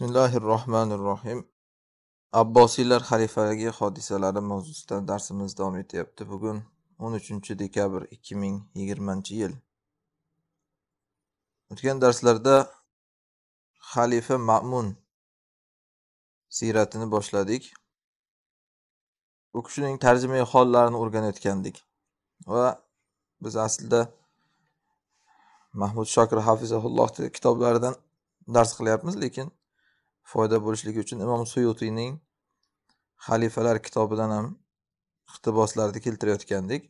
bismillahi rohmanir rohim abbosiylar xalifaligi hodisalari mavzusidan darsimiz davom etyapti bugun 13 dekabr 2020 yil o'tgan darslarda xalifa ma'mun siyratini boshladik u kishining tarjimai hollarini o'rganayotgandik va biz aslida mahmud shokir hafizahullohni kitoblaridan dars qilyapmiz lekin foyda bo'lishligi uchun imom suyutiyning xalifalar kitobidan ham iqtiboslarni keltirayotgandik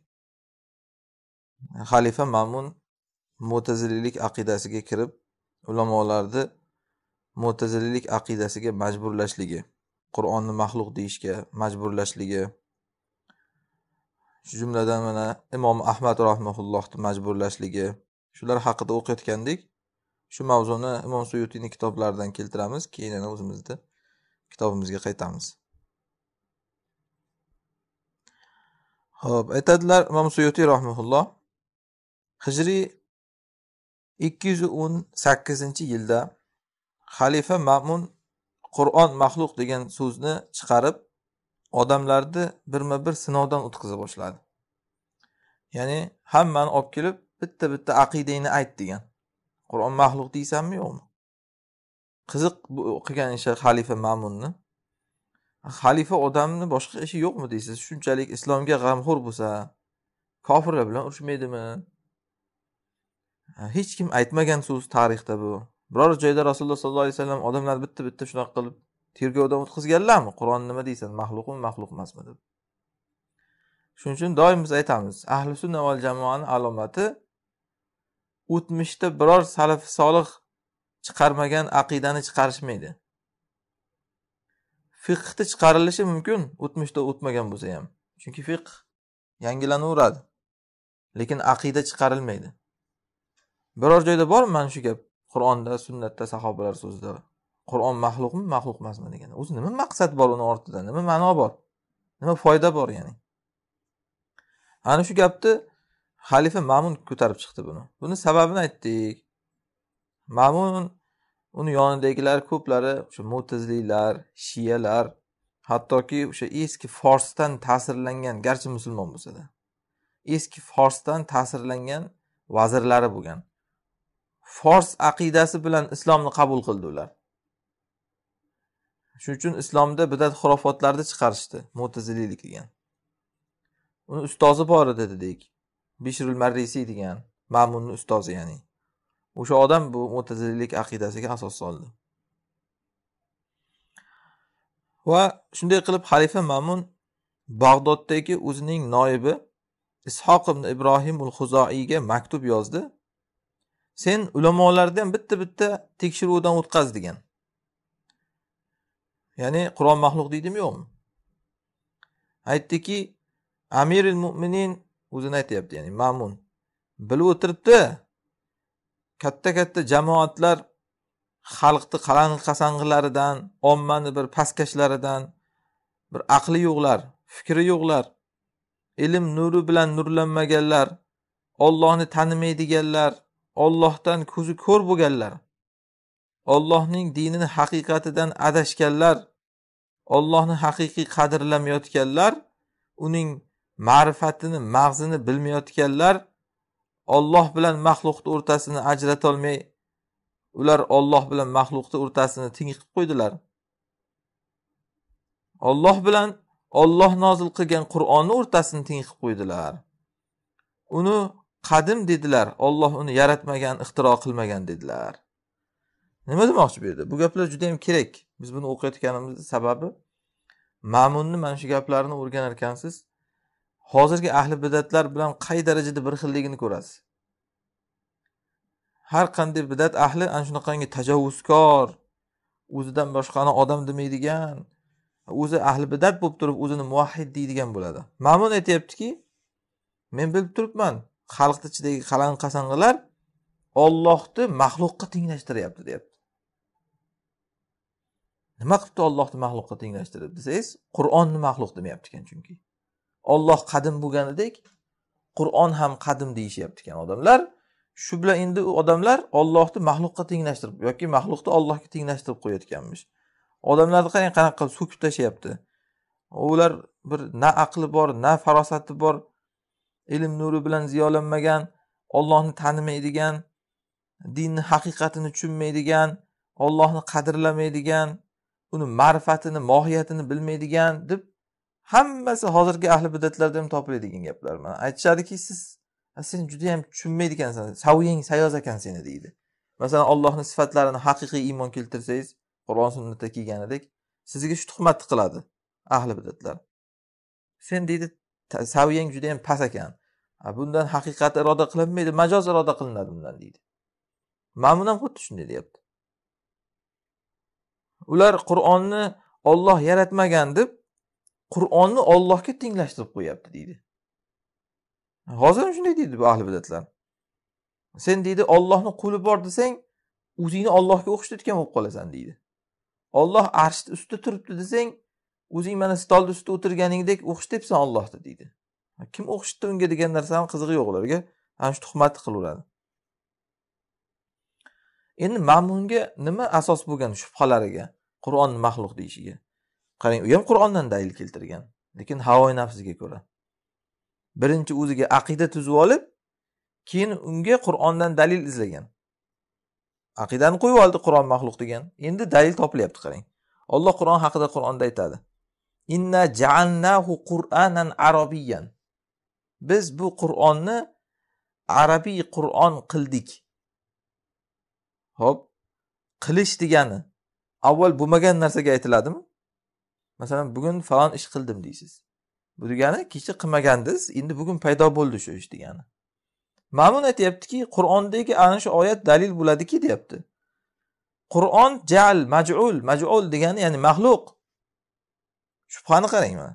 xalifa mamun mo'tazililik aqidasiga kirib ulamolarni mo'tazililik aqidasiga majburlashligi qur'onni maxluq deyishga majburlashligi shu jumladan mana imom ahmad rahmaullohni majburlashligi shular haqida o'qiyotgandik shu mavzuni imom suyutiyni kitoblaridan keltiramiz keyin yana o'zimizni kitobimizga qaytamiz ho'p aytadilar imom suyutiy rahmaulloh hijriy ikki yuz o'n sakkizinchi yilda xalifa mamun qur'on maxluq degan so'zni chiqarib odamlarni birma bir sinovdan o'tkaza boshladi ya'ni hammani olib kelib bitta bitta aqidangni ayt degan qur'on maxluq deysanmi yo'qmi qiziq qilgan ishi xalifa mamunni xalifa odamni boshqa ishi yo'qmi deysiz shunchalik islomga g'amxo'r bo'lsa kofirlar bilan urushmaydimi hech kim aytmagan so'z tarixda bu biror joyda rasululloh sollallohu alayhi vasallam odamlarni bitta bitta shunaqa qilib tergovdan o'tkazganlarmi qur'on nima deysan maxluqmi maxluq emasmi deb shuning uchun doim biz aytamiz ahli sunna val jamoani alomati o'tmishda biror salaf solih chiqarmagan aqidani chiqarishmaydi fiqni chiqarilishi mumkin o'tmishda o'tmagan bo'lsa ham chunki fiqh yangilanaveradi lekin aqida chiqarilmaydi biror joyda bormi mana shu gap qur'onda sunnatda sahobalar so'zida qur'on maxluqmi maxluq emasmi degan o'zi nima maqsad bor uni ortida nima ma'no bor nima foyda bor ya'ni ana shu gapni xalifa mamun ko'tarib chiqdi buni buni sababini aytdik mamun uni yonidagilar ko'plari o'sha mo'tazliylar shiyalar hattoki o'sha eski forsdan ta'sirlangan garchi musulmon bo'lsada eski forsdan ta'sirlangan vazirlari bo'lgan fors aqidasi bilan islomni qabul qildi ular shuning uchun islomda bidat xurofotlarni chiqarishdi mo'tazililik degan uni ustozi bor edi dedik bishrul marrisiy degan ma'munni ustozi ya'ni o'sha odam bu mo'tazililik aqidasiga asos soldi va shunday qilib xalifa ma'mun bag'doddagi o'zining noibi ishoq ibn ibrohim ul huzoiyga maktub yozdi sen ulamolardan ham bitta bitta tekshiruvdan o'tkaz degan ya'ni qur'on maxluq deydimi yo'qmi aytdiki amiril mo'minin o'zini aytyapti ya'ni ma'mun bilib o'tiribdi katta katta jamoatlar xalqni qalang'i qasang'ilaridan ommani bir pastkashlaridan bir aqli yo'qlar fikri yo'qlar ilm nuri bilan nurlanmaganlar ollohni tanimaydiganlar ollohdan ko'zi ko'r bo'lganlar ollohning dinini haqiqatidan adashganlar ollohni haqiqiy qadrlamayotganlar uning ma'rifatini mag'zini bilmayotganlar olloh bilan maxluqni o'rtasini ajratolmay ular olloh bilan maxluqni o'rtasini teng qilib qo'ydilar olloh bilan olloh nozil qilgan qur'onni o'rtasini teng qilib qo'ydilar uni qadim dedilar olloh uni yaratmagan ixtiro qilmagan dedilar nima demoqchi bu yerda bu gaplar juda yam kerak biz buni o'qiyotganimizni sababi ma'munni mana shu gaplarni o'rganar ekansiz hozirgi ahli bidatlar bilan qay darajada bir xilligini ko'rasiz har qanday bidat ahli ana shunaqangi tajovuzkor o'zidan boshqani odam demaydigan o'zi ahli bidat bo'lib turib o'zini muvahid deydigan bo'ladi ma'mun aytyaptiki men bilib turibman xalqni ichidagi qalang qasang'ilar ollohni maxluqqa tenglashtiryapti deyapti nima qilibdi ollohni maxluqqa tenglashtirib desangiz qur'onni maxluq demayapti ekan chunki olloh qadim bo'lganidek qur'on ham qadim deyishyapti ekan odamlar shu bilan endi u odamlar ollohni maxluqqa tenglashtirib yoki maxluqni ollohga tenglashtirib qo'yayotganmish odamlarni qarang qanaqa qilib so'kib tashlayapti ular bir na aqli bor na farosati bor ilm nuri bilan ziyolanmagan ollohni tanimaydigan dinni haqiqatini tushunmaydigan ollohni qadrlamaydigan uni ma'rifatini mohiyatini bilmaydigan deb hammasi hozirgi ahli bidatlarda ham topiladigan gaplar mana aytishadiki siz sen juda yam tushunmaydi ekansan saviyang sayoz ekan seni deydi masalan ollohni sifatlarini haqiqiy iymon keltirsangiz qur'on sunnatda kelganidek sizga shu tuhmatni qiladi ahli bidatlar sen deydi saviyang yam past ekan bundan haqiqat iroda qilinmaydi majoz iroda qilinadi bundan deydi mamun ham xuddi shunday deyapti ular qur'onni olloh yaratmagan deb qur'onni ollohga tenglashtirib qo'yapti deydi hozir ham shunday deydi bu ahli bidatlar sen deydi ollohni qo'li bor desang o'zingni ollohga o'xshatayotgan bo'lib qolasan deydi olloh arshni ustida turibdi desang o'zing mana stolni ustida o'tirganingdek o'xshatibsan ollohni deydi kim o'xshatdi unga degan narsani qizig'i yo'q ularga ana shu tuhmatni qilaveradi endi mamunga nima asos bo'lgan shubhalariga qur'onni maxluq deyishiga qarang u ham qur'ondan dalil keltirgan lekin havoyi nafsiga ko'ra birinchi o'ziga aqida tuzib olib keyin unga qur'ondan dalil izlagan aqidani qo'yib oldi qur'on maxluq degan endi dalil topilyapti qarang olloh qur'on haqida qur'onda aytadi inna jaalnahu qur'anan arabiyan biz bu qur'onni arabiy qur'on qildik ho'p qilish degani avval bo'lmagan narsaga aytiladimi masalan bugun falon ish qildim deysiz bu degani kecha qilmagandiz endi bugun paydo bo'ldi shu ish degani ma'mun aytyaptiki qur'ondagi ana shu oyat dalil bo'ladiki deyapti qur'on jal majul majul degani ya'ni maxluq shubhani qarang mana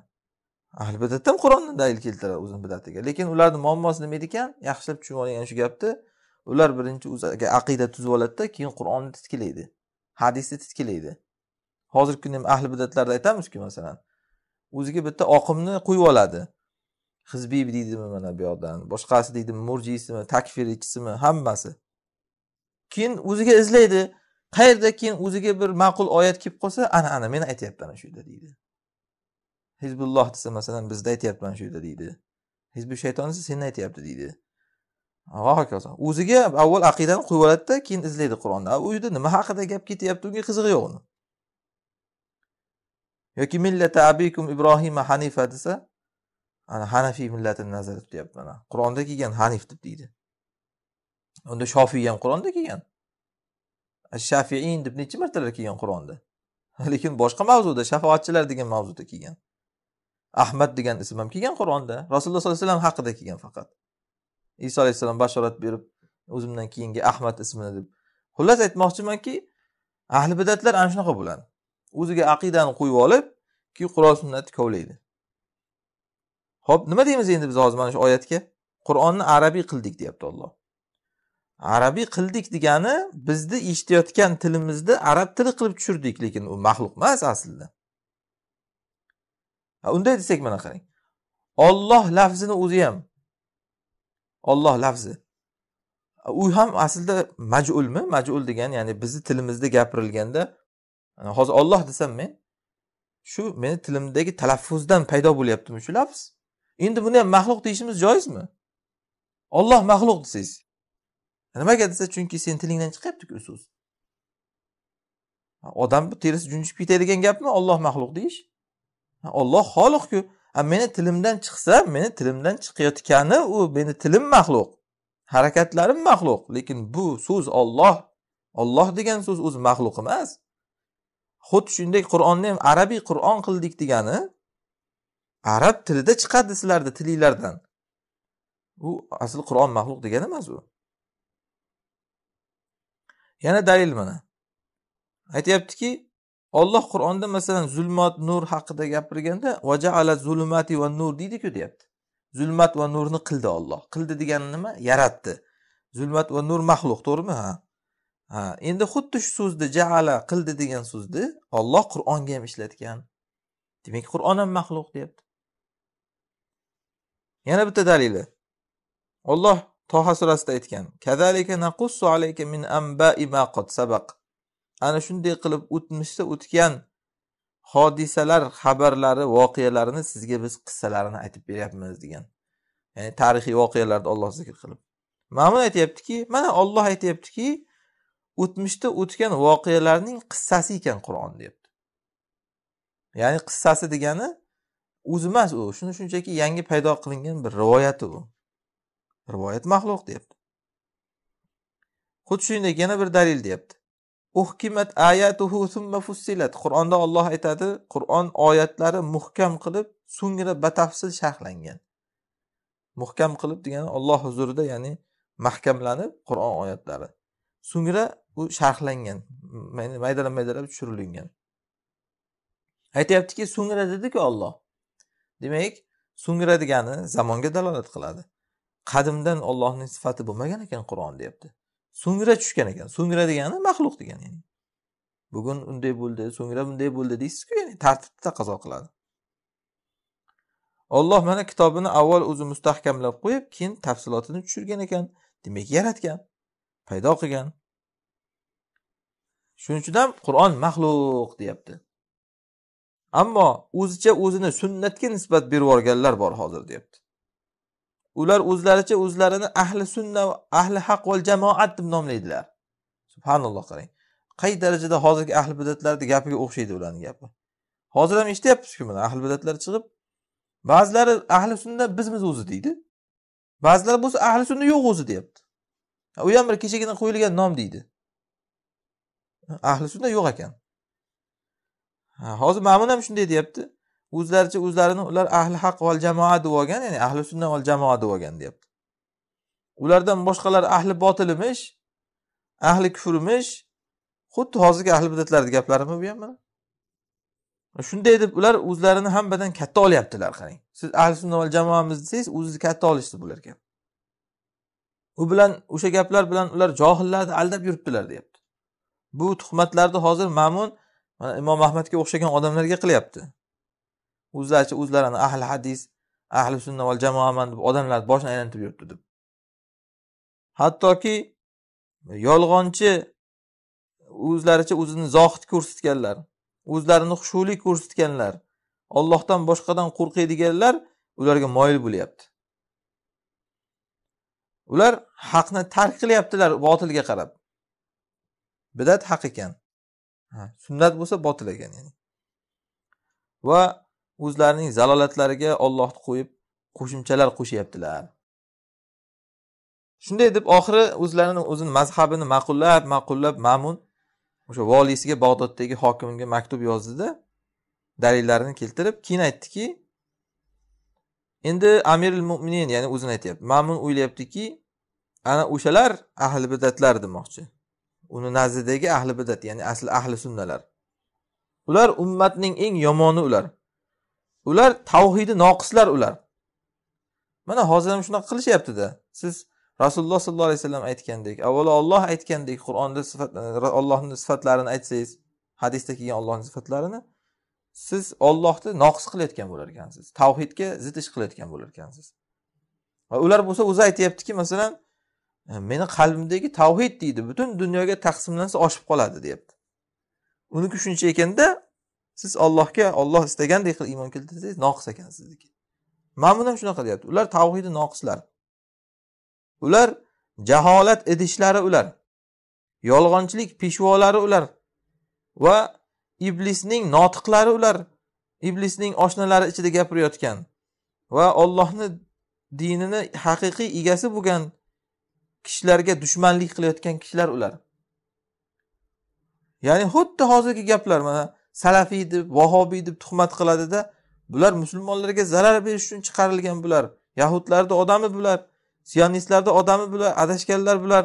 ahli bidatda ham qur'onni dalil keltiradi o'zini bidatiga lekin ularni muammosi nima edi ekan yaxshilab tushunib olgan shu gapni ular birinchi o'ziga aqida tuzib oladida keyin qur'onni titkilaydi hadisni titkilaydi hozirgi kunda ham ahli bidatlarda aytamizku masalan o'ziga bitta oqimni qo'yib oladi hizbiy deydimi mana bu yoqdan boshqasi deydimi murjiysimi takfirchisimi hammasi keyin o'ziga izlaydi qayerda keyin o'ziga bir ma'qul oyat kelib qolsa ana ana men aytyapman shu yerda deydi hizbulloh desa masalan bizda aytyapman shu yerda deydi hizbi shayton desa seni aytyapti deydi va hokazo o'ziga avval aqidani qo'yib oladida keyin izlaydi qur'onni u yerda nima haqida gap ketyapti unga qizig'i yo'q uni yoki millata abikum ibrohima hanifa desa ana hanafiy millatini nazarda tutyapti mana qur'onda kelgan hanif deb deydi unda shofiy ham qur'onda kelgan shafiin deb necha martalar kelgan qur'onda lekin boshqa mavzuda shafoatchilar degan mavzuda kelgan ahmad degan ism ham kelgan qur'onda rasululloh sollallohu alayhi vasallam haqida kelgan faqat iso alayhissalom bashorat berib o'zimdan keyingi ahmad ismini deb xullas aytmoqchimanki ahli bidatlar ana shunaqa bo'ladi o'ziga aqidani qo'yib olib keyin qur'on sunnatni kovlaydi ho'p nima deymiz endi biz hozir mana shu oyatga qur'onni arabiy qildik deyapti olloh arabiy qildik degani bizni eshitayotgan tilimizni arab tili qilib tushirdik lekin u maxluq emas aslida unday desak mana qarang olloh lafzini o'zi ham olloh lafzi u ham aslida majulmi majul degan ya'ni bizni tilimizda gapirilganda hozir olloh desam men shu meni tilimdagi talaffuzdan paydo bo'lyaptimi shu lafz endi buni ham maxluq deyishimiz joizmi olloh maxluq desangiz nimaga desa chunki seni tilingdan chiqyaptiku so'z odamni terisi junjib ketadigan gapmi olloh maxluq deyish olloh xoliqku meni tilimdan chiqsa meni tilimdan chiqayotgani u meni tilim maxluq harakatlarim maxluq lekin bu so'z olloh olloh degan so'z o'zi maxluq emas xuddi shunday qur'onni ham arabiy qur'on qildik degani arab tilida chiqadi sizlarni tilinglardan u asl qur'on maxluq degani emas u yana dalil mana aytyaptiki olloh qur'onda masalan zulmat nur haqida gapirganda vajaala zulmati va nur deydiku deyapti zulmat va nurni qildi olloh qildi degani nima yaratdi zulmat va nur maxluq to'g'rimi ha ha endi xuddi shu so'zni jaala qildi degan so'zni olloh qur'onga ham ishlatgan demak qur'on ham maxluq deyapti yana bitta dalili olloh toha surasida aytgan kazalika naqussu alayka min ma qad sabaq ana shunday qilib o'tmishda o'tgan hodisalar xabarlari voqealarini sizga biz qissalarini aytib beryapmiz degan ya'ni tarixiy voqealarni olloh zikr qilib mana buni aytyaptiki mana olloh aytyaptiki o'tmishda o'tgan voqealarning qissasi ekan qur'on deyapti ya'ni qissasi degani o'zi emas u shuni shunchaki yangi paydo qilingan bir rivoyati u rivoyat maxluq deyapti xuddi shuningdek yana bir dalil deyapti uhkimat ayatuhu summa fussilat qur'onda olloh aytadi qur'on oyatlari muhkam qilib so'ngra batafsil sharhlangan muhkam qilib degani olloh huzurida ya'ni mahkamlanib qur'on oyatlari so'ngra u sharhlangan maydalab maydalab tushirilgan aytyaptiki so'ngra dediku olloh demak so'ngra degani zamonga dalolat qiladi qadimdan ollohning sifati bo'lmagan ekan qur'on deyapti so'ngra tushgan ekan so'ngra degani maxluq degani ya'ni bugun unday bo'ldi so'ngra bunday bo'ldi deysizku ya'ni tartibni taqozo qiladi olloh mana kitobini avval o'zi mustahkamlab qo'yib keyin tafsilotini tushirgan ekan demak yaratgan paydo qilgan shuning uchun ham qur'on maxluq deyapti ammo o'zicha o'zini sunnatga nisbat berib yuborganlar bor hozir deyapti ular o'zlaricha o'zlarini ahli sunna ahli haq val jamoat deb nomlaydilar subhanalloh qarang qay darajada hozirgi ahli bidatlarni gapiga o'xshaydi ularni gapi hozir ham eshityapmizku mana ahli bidatlar chiqib ba'zilari ahli sunna bizmiz o'zi deydi ba'zilar bo'lsa ahli sunna yo'q o'zi deyapti u ham bir kechagina qo'yilgan nom deydi ahli sunna yo'q ekan hozir mamun ham shunday deyapti o'zlaricha o'zlarini ular ahli haq val jamoa deb olgan ya'ni ahli sunna val jamoa deb olgan deyapti ulardan boshqalar ahli botilmish ahli kufrmish xuddi hozirgi ahli bidatlarni gaplarimi bu ham mana shunday deb ular o'zlarini hammadan katta olyaptilar qarang siz ahli sunna val jamoamiz desangiz o'zizni katta olishdi bular gap u bilan o'sha gaplar bilan ular johillarni aldab yuribdilar deyapti bu tuhmatlarni hozir ma'mun imom ahmadga o'xshagan odamlarga qilyapti o'zlaricha o'zlarini ahli hadis ahli sunna val jamoaman deb odamlar boshini aylantirib yuribdi deb hattoki yolg'onchi o'zlaricha o'zini zohid ko'rsatganlar o'zlarini xushuli ko'rsatganlar ollohdan boshqadan qo'rqaydiganlar ularga moyil bo'lyapti ular haqni tark qilyaptilar botilga qarab bidat haq ekan sunnat bo'lsa botil ekan ya'ni va o'zlarining zalolatlariga ollohni qo'yib qo'shimchalar qo'shyaptilar shunday deb oxiri o'zlarini o'zini mazhabini ma'qullab ma'qullab ma'mun o'sha voliysiga bag'doddagi hokimga maktub yozdida dalillarini keltirib keyin aytdiki endi amiril mo'minin ya'ni o'zini aytyapti ma'mun o'ylayaptiki ana o'shalar ahli bidatlar demoqchi uni nazdidagi ahli bidat ya'ni asli ahli sunnalar ular ummatning eng yomoni ular ular tavhidi noqislar ular mana hozir ham shunaqa qilishyaptida siz rasululloh sollallohu alayhi vasallam aytgandek avvalo olloh aytgandek qur'onda sifat ollohni sifatlarini aytsangiz hadisda kelgan ollohni sifatlarini siz ollohni noqis qilayotgan bo'lar ekansiz tavhidga zid ish qilayotgan bo'lar ekansiz va ular bo'lsa o'zi aytyaptiki masalan E, meni qalbimdagi tavhid deydi butun dunyoga taqsimlansa oshib qoladi deyapti uniki shuncha ekanda siz ollohga olloh istagandek qilib iymon keltirsangiz noqis ekan sizniki buni ham shunaqa deyapti ular tavhidi noqislar ular jaholat idishlari ular yolg'onchilik peshvolari ular va iblisning notiqlari ular iblisning oshnalari ichida gapirayotgan va ollohni dinini haqiqiy egasi bo'lgan kishilarga dushmanlik qilayotgan kishilar ular ya'ni xuddi hozirgi gaplar mana salafiy deb vahobiy deb tuhmat qiladida bular musulmonlarga zarar berish uchun chiqarilgan bular yahudlarni odami bular siyonistlarni odami bular adashganlar bular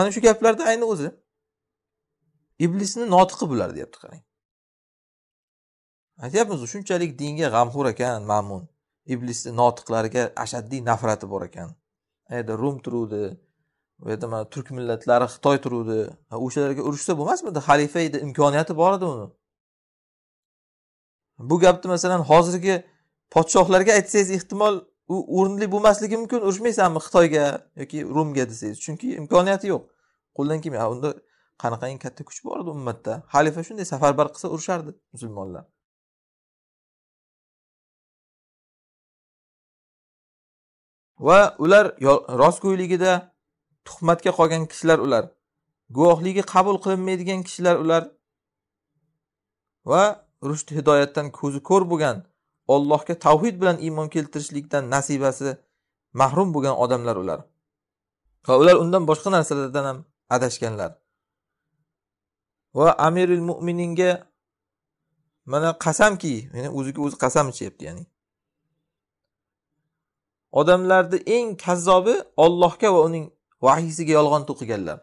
ana shu gaplarni ayni o'zi iblisni notiqi bular deyapti qarang aytyapmiz shunchalik dinga g'amxo'r ekan mamun iblisni notiqlariga ashaddiy nafrati bor ekan hayda rum turuvdi u yerda mana turk millatlari xitoy turuvdi o'shalarga urushsa bo'lmasmidi xalifa edi imkoniyati bor edi uni bu gapni masalan hozirgi podshohlarga aytsangiz ehtimol u o'rinli bo'lmasligi mumkin urushmaysanmi xitoyga yoki rumga desangiz chunki imkoniyati yo'q qo'ldan kelmaydi unda qanaqangi katta kuch bor edi ummatda xalifa shunday safarbar qilsa urushardi musulmonlar va ular rostgo'yligida tuhmatga qolgan kishilar ular guvohligi qabul qilinmaydigan kishilar ular va rushd hidoyatdan ko'zi ko'r bo'lgan ollohga tavhid bilan iymon keltirishlikdan nasibasi mahrum bo'lgan odamlar ular va ular undan boshqa narsalardan ham adashganlar va amiril mo'mininga mana qasamki o'ziga o'zi qasam ichyapti ya'ni odamlarni eng kazzobi Allohga va uning vahiysiga yolg'on to'qiganlar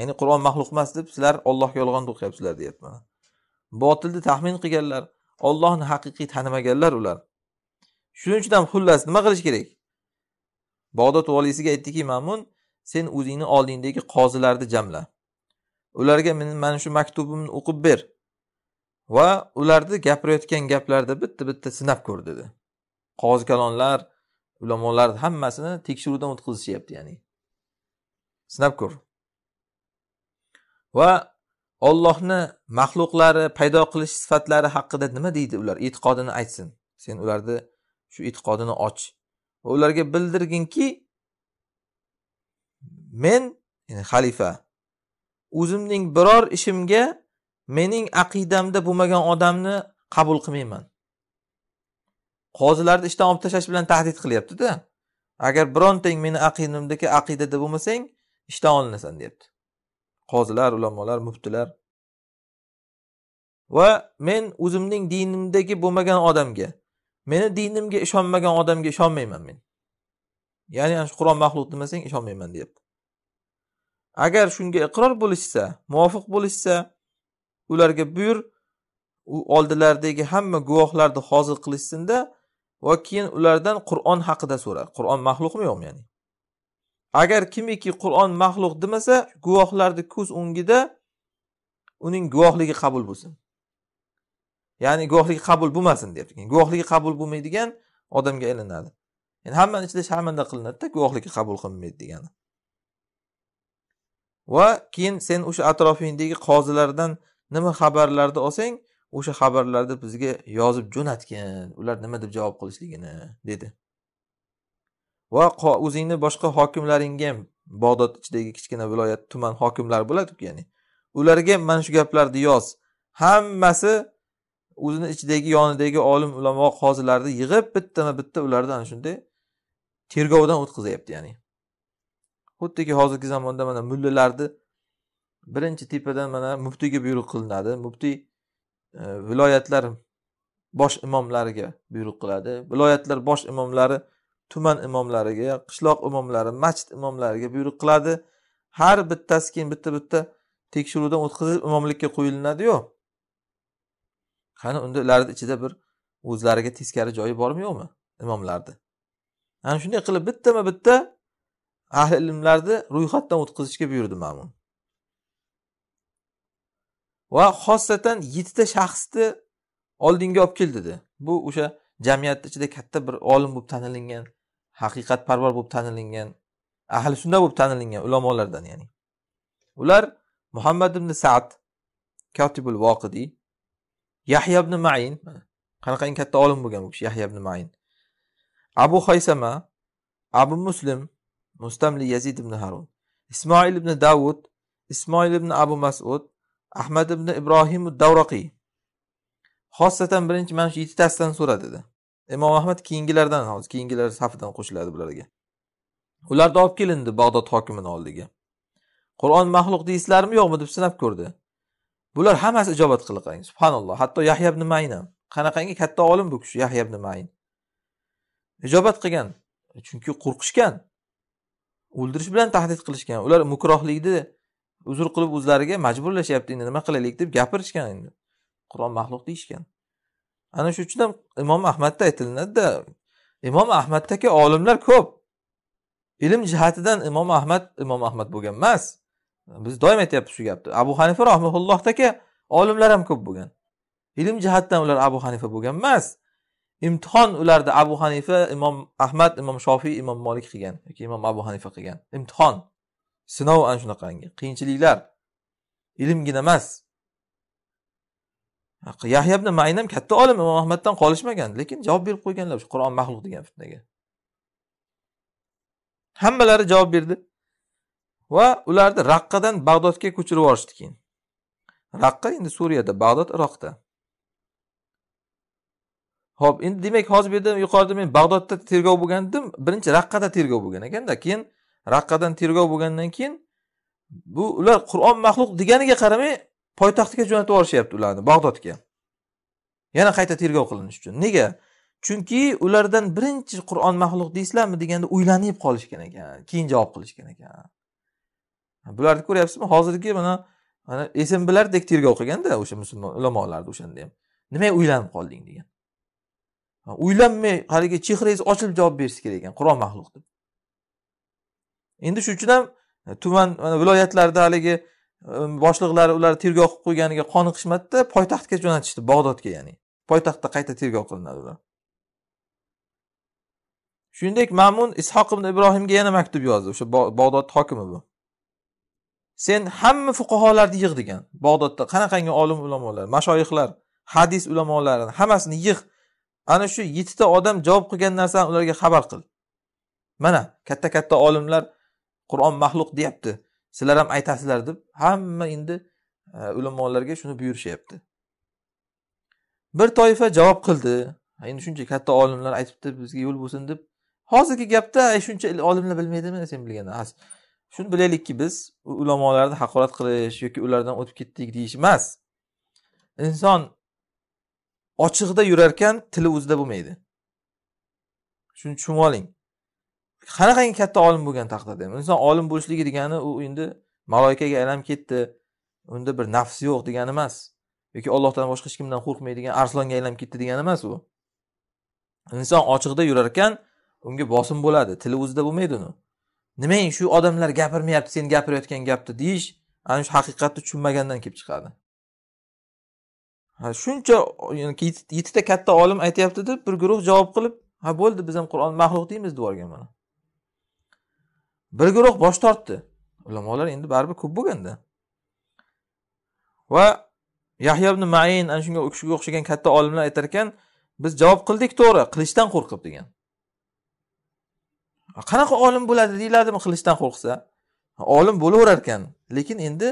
ya'ni qur'on maxluq emas deb sizlar ollohga yolg'on to'qiyapsizlar deyapti botilni taxmin qilganlar ollohni haqiqiy tanimaganlar ular shuning uchun ham xullas nima qilish kerak bog'dod voliysiga aytdiki mamun sen o'zingni oldingdagi qozilarni jamla ularga men mana shu maktubimni o'qib ber va ularni gapirayotgan gaplarida bitta bitta sinab ko'r dedi qozi kalonlar ulamolarni hammasini tekshiruvdan o'tkazishyapti ya'ni sinab ko'r va ollohni maxluqlari paydo qilish sifatlari haqida nima deydi ular e'tiqodini aytsin sen ularni shu e'tiqodini och va ularga bildirginki men ya'ni xalifa o'zimning biror ishimga mening aqidamda bo'lmagan odamni qabul qilmayman qozilarni ishdan olib tashlash bilan tahdid qilyaptida agar birontang meni aqidimdagi aqidada bo'lmasang ishdan olinasan deyapti qozilar ulamolar muftilar va men o'zimning dinimdagi bo'lmagan odamga meni dinimga ishonmagan odamga ishonmayman men ya'ni ana shu qur'on maxluq demasang ishonmayman deyapti agar shunga iqror bo'lishsa muvofiq bo'lishsa ularga buyur u oldilaridagi hamma guvohlarni hozir qilishsinda va keyin ulardan qur'on haqida so'ra qur'on maxluqmi yo'qmi ya'ni agar kimiki qur'on maxluq demasa guvohlarni ko'z o'ngida uning guvohligi qabul bo'lsin ya'ni guvohligi qabul bo'lmasin deyapti guvohligi qabul bo'lmaydigan odamga aylanadi yani hammani ichida sharmanda qilinadida guvohligi qabul qilinmaydi degani va keyin sen o'sha atrofingdagi qozilardan nima xabarlarni olsang o'sha xabarlarni bizga yozib jo'natgin ular nima deb javob qilishligini dedi va o'zingni boshqa hokimlaringga ham bog'dod ichidagi kichkina viloyat tuman hokimlari bo'ladiku ya'ni ularga ham mana shu gaplarni yoz hammasi o'zini ichidagi yonidagi olim ulamo qozilarni yig'ib bittama bitta ularni ana shunday tergovdan o'tkazyapti ya'ni xuddiki hozirgi zamonda mana mullalarni birinchi tepadan mana muftiyga buyruq qilinadi muftiy Э, viloyatlar bosh imomlariga buyruq qiladi viloyatlar bosh imomlari tuman imomlariga qishloq imomlari masjid imomlariga buyruq qiladi har bittasi keyin bitta bitta tekshiruvdan o'tkazib imomlikka qo'yilinadiyu qani unda ularni ichida bir o'zlariga teskari joyi bormi yo'qmi imomlarni ana shunday qilib bittama bitta ahli ilmlarni ro'yxatdan o'tkazishga buyurdi mamun va xosatan yettita shaxsni oldinga olib kel dedi bu o'sha jamiyatni ichida katta bir olim bo'lib tanilingan haqiqatparvar bo'lib tanilingan ahli sunna bo'lib tanilingan ulamolardan ya'ni ular muhammad ibn sad kotibul voqidiy yahya ibn main qanaqangi katta olim bo'lgan bu kishi yahya ibn main abu haysama abu muslim mustamli yazid ibn harun ismoil ibn davud ismoil ibn abu masud ahmad ibn ibrohim davroqiy xossatan birinchi mana shu yettitasidan so'ra dedi imom ahmad keyingilardan hozir keyingilar safidan qo'shiladi bularga ularni olib kelindi bag'dod hokimini oldiga qur'on maxluq deysizlarmi yo'qmi deb sinab ko'rdi bular hammasi ijobat qarang subhanalloh hatto yahya ibn mayn ham qanaqangi katta olim bu kishi yahya ibn mayn ijobat qilgan chunki qo'rqishgan o'ldirish bilan tahdid qilishgan ular mukrohlikni uzr qilib o'zlariga majburlashyapti endi nima qilaylik deb gapirishgan endi qur'on maxluq deyishgan ana shuning uchun ham imom ahmadda aytilinadida imom ahmaddagi olimlar ko'p ilm jihatidan imom ahmad imom ahmad bo'lgan emas biz doim aytyapmiz shu gapni abu hanifa rahmaullohdagi olimlar ham ko'p bo'lgan ilm jihatdan ular abu hanifa bo'lgan emas imtihon ularda abu hanifa imom ahmad imom shofiy imom molik qilgan yoki imom abu hanifa qilgan imtihon sinov ana shunaqangi qiyinchiliklar ilmgina emas yahya ibn mayin ham katta olim imom ahmaddan qolishmagan lekin javob berib qo'yganlar shu qur'on maxluq degan fitnaga hammalari javob berdi va ularni raqqadan bag'dodga ko'chirib yuborishdi keyin raqqa endi suriyada bag'dod iroqda ho'p endi demak hozir bu yerda yuqorida men bag'dodda tergov bo'lgan dedim birinchi raqqada tergov bo'lgan ekanda keyin raqqadan tergov bo'lgandan keyin bu ular qur'on maxluq deganiga qaramay poytaxtga jo'natib yuborishyapti ularni bag'dodga yana qayta tergov qilinish uchun nega chunki ulardan birinchi qur'on maxluq deysizlarmi deganda o'ylanib qolishgan ekan keyin javob qilishgan ekan bularni ko'ryapsizmi hozirgi mana mana esim bilardek tergov qilganda o'sha musulmon ulamolarni o'shanda ham nimaga o'ylanib qolding degan o'ylanmay haligi chehrangiz ochilib javob berishingiz kerak ekan qur'on maxluq deb endi shuning uchun ham e, tuman viloyatlarda haligi e, boshliqlari ular tergov qilib qo'yganiga qoniqishmadida poytaxtga jo'natishdi bag'dodga ya'ni poytaxtda qayta tergov qilinadi ular shuningdek mamun ishoq ibn ibrohimga yana maktub yozdi o'sha bag'dod hokimi bu sen hamma fuqarolarni yig' degan bag'dodda qanaqangi olim ulamolar mashoyihlar hadis ulamolarini hammasini yig' ana shu yettita odam javob qilgan narsani ularga xabar qil mana katta katta olimlar qur'on maxluq deyapti sizlar ham aytasizlar deb hamma endi e, ulamolarga shuni buyurishyapti bir toifa javob qildi endi shuncha katta olimlar aytibdi bizga yo'l bo'lsin deb hozirgi gapda shuncha olimlar bilmaydimi sen bilgan shuni bilaylikki biz ulamolarni haqorat qilish yoki ulardan o'tib ketdik deyish emas inson ochiqda yurarkan tili o'zida bo'lmaydi shuni tushunib oling qanaqangi katta olim bo'lgan taqdirda ham inson olim bo'lishligi degani u endi maloikaga aylanib ketdi unda bir nafs yo'q degani emas yoki ollohdan boshqa hech kimdan qo'rqmaydigan arslonga aylanib ketdi degani emas u inson ochiqda yurar ekan unga bosim bo'ladi tili o'zida bo'lmaydi uni nimang shu odamlar gapirmayapti sen gapirayotgan gapni deyish ana shu haqiqatni tushunmagandan kelib chiqadi shuncha yettita katta olim aytyapti deb bir guruh javob qilib ha bo'ldi biz ham qur'on maxluq deymiz deb yuborgan mana bir guruh bosh tortdi ulamolar endi baribir ko'p bo'lganda va yahyo ibn mayin ana shunga u kishiga o'xshagan katta olimlar aytar ekan biz javob qildik to'g'ri qilichdan qo'rqib degan qanaqa olim bo'ladi deyiladimi qilichdan qo'rqsa olim bo'laverar ekan lekin endi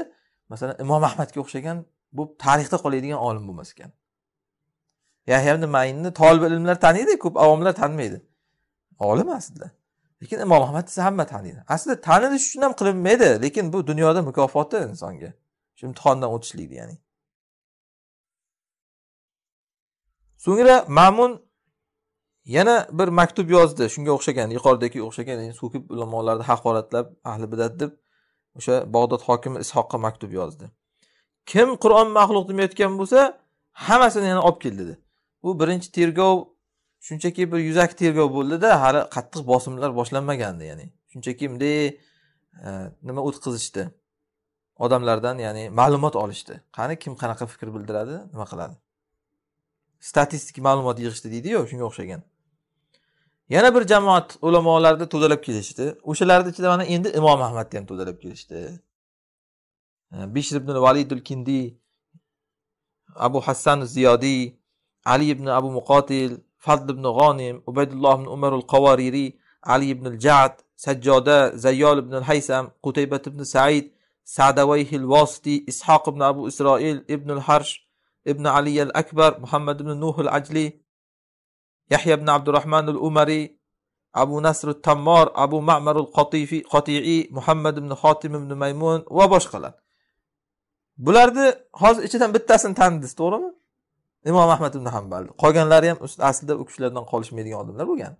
masalan imom ahmadga o'xshagan bu tarixda qoladigan olim bo'lmas ekan yahya ibn mayinni tolib ilmlar taniydi ko'p avomlar tanmaydi olim aslida lekin imom ahmad desa hamma taniydi aslida tanilish uchun ham qilinmaydi lekin bu dunyoda mukofoti insonga shu imtihondan o'tishlikni ya'ni so'ngra ma'mun yana bir maktub yozdi shunga o'xshagan yuqoridagi o'xshagan sufiy ulamolarni haqoratlab ahli bidat deb o'sha bag'dod hokimi ishoqqa maktub yozdi kim qur'on maxluq demayotgan bo'lsa hammasini yana olib kel dedi bu birinchi tergov shunchaki bir yuzaki tergov bo'ldida hali qattiq bosimlar boshlanmagandi ya'ni shunchaki bunday e, nima o'tkazishdi odamlardan ya'ni ma'lumot olishdi qani kim qanaqa fikr bildiradi nima qiladi statistik ma'lumot yig'ishdi deydiyu shunga o'xshagan yana bir jamoat ulamolarni to'dalab kelishdi o'shalarni ichida mana endi imom ahmadni ham to'dalab kelishdi e, bishr ibn validul kindiy abu hassan ziyodiy ali ibn abu muqotil fadl ibn g'onim ubaydulloh ibn umarul qavoririy ali ibn jad sajjoda zayyol ibn haysam qutaybat ibn said sadavay hilvositiy ishoq ibn abu isroil ibn harsh ibn ali al akbar muhammad ibn nuhul ajli yahya ibn abdurahmonul umari abu nasr tammor abu mamarul qotiiy muhammad ibn xotim ibn maymun va boshqalar bularni hozir ichidan bittasini tanidingiz to'g'rimi imom ahmad ibn hambal qolganlari ham aslida u kishilardan qolishmaydigan odamlar bo'lgan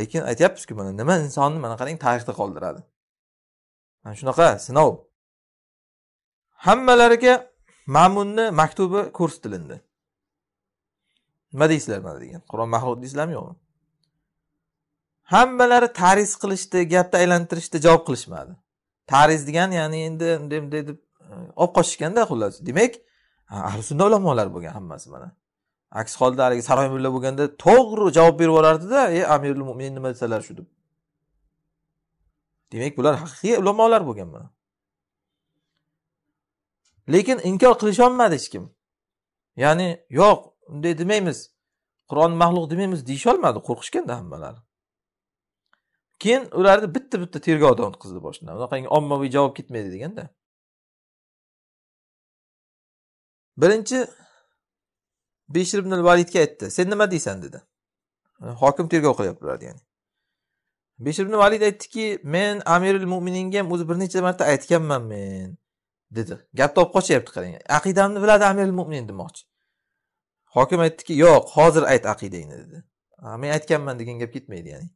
lekin aytyapmizku mana nima insonni mana qarang tarixda qoldiradi mana shunaqa sinov hammalariga mamunni maktubi ko'rsatilindi nima deysizlar mana degan qur'on mahluq deysizlarmi yo'qmi hammalari tariz qilishdi gapni aylantirishdi javob qilishmadi tariz degani ya'ni endi bunday bunday deb e, olib qochishganda xullas demak ahli sunna ulamolar bo'lgan hammasi mana aks holda haligi saroy mulla bo'lganda to'g'ri javob berib yuborardida ey amirul mo'minin nima desalar shu deb demak bular haqiqiy ulamolar bo'lgan mana lekin inkor qilisholmadi hech kim ya'ni yo'q unday demaymiz qur'on maxluq demaymiz deyisholmadi qo'rqishganda hammalari keyin ularni bitta bitta tergovdan o'tkazdi boshidan unaqangi ommaviy javob ketmaydi deganda birinchi beshir ibn validga aytdi sen nima deysan dedi hokim tergov qilyaptilar ya'ni beshir ibn valid aytdiki men amiril mo'mininga ham o'zi bir necha marta aytganman men dedi gapni olib qochyapti qarang aqidamni biladi amiril mo'min demoqchi hokim aytdiki yo'q hozir ayt aqidangni dedi men aytganman degan gap ketmaydi ya'ni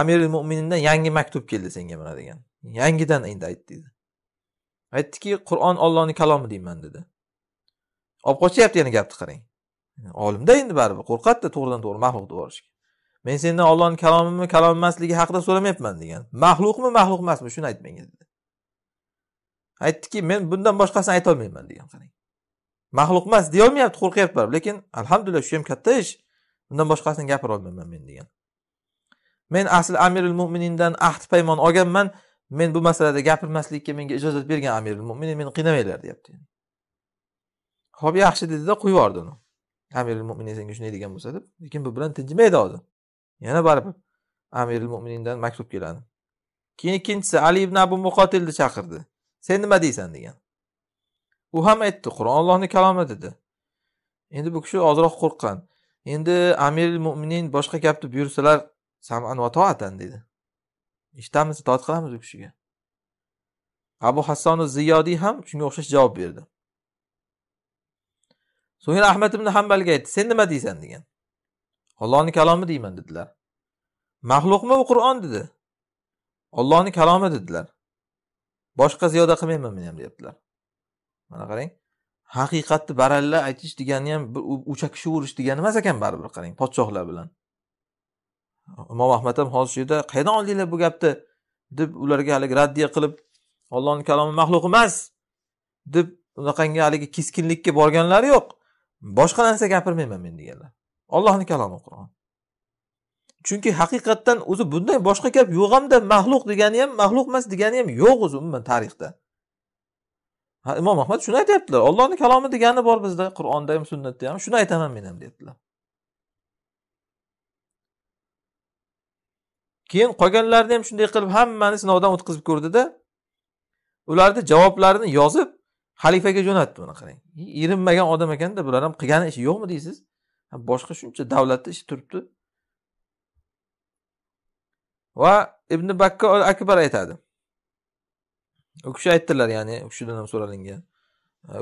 amiril mo'minindan yangi maktub keldi senga mana degan yangidan endi ayt dedi aytdiki qur'on ollohni kalomi deyman dedi olib qochyapti yana gapni qarang olimda endi baribir qo'rqadida to'g'ridan to'g'ri maxluqni yuborishga men sendan ollohni kalomimi kalom emasligi haqida so'ramayapman degan maxluqmi maxluq emasmi shuni ayt menga dedi aytdiki men bundan boshqasini aytolmayman degan qarang maxluq emas deyolmayapti qo'rqyapti baribir lekin alhamdulillah shu ham katta ish undan boshqasini gapira olmayman men degan men asli amiril mo'minindan ahd paymon olganman men bu masalada gapirmaslikka menga ijozat bergan amirul mo'minin meni qiynamanglar deyapti ho'p yaxshi dedida qo'yib yubordi uni amirul mo'minin senga shunday degan bo'lsa deb lekin bu bilan tinchimaydi hozir yana baribir amirul mo'minindan maktub keladi keyin ikkinchisi ali ibn abu muqotilni chaqirdi sen nima deysan degan u ham aytdi qur'on ollohni kalomi dedi endi bu kishi ozroq qo'rqqan endi amirul mo'minin boshqa gapni buyursalar saman va dedi eshitamiz itoat qilamiz u kishiga abu hassonu ziyodiy ham shunga o'xshash javob berdi so'ngra ahmad ibn hambalga aytdi sen nima deysan degan ollohni kalomi deyman dedilar maxluqmi u qur'on dedi ollohni kalomi dedilar boshqa ziyoda qilmayman men ham deyaptilar mana qarang haqiqatni baralla aytish degani ham o'chakishib urish degani emas ekan baribir qarang podshohlar bilan imom ahmad ham hozir shu yerda qayerdan oldinglar bu gapni deb ularga haligi raddiya qilib ollohni kalomi maxluq emas deb unaqangi haligi keskinlikka borganlari yo'q boshqa narsa gapirmayman men deganlar ollohni kalomi qur'on chunki haqiqatdan o'zi bundan boshqa gap yo'q hamda maxluq degani ham maxluq emas degani ham yo'q o'zi umuman tarixda imom ahmad shuni aytyaptilar ollohni kalomi degani bor bizda qur'onda ham sunnatda ham shuni aytaman men ham deyaptilar keyin qolganlarni ham shunday qilib hammani sinovdan o'tkazib ko'rdida ularni javoblarini yozib xalifaga jo'natdi mana qarang erinmagan odam ekanda bular ham qilgan ishi yo'qmi deysiz boshqa shuncha davlatni ishi turibdi va ibn bakka akbar aytadi u kishi aytdilar ya'ni u kishidan ham so'ralingan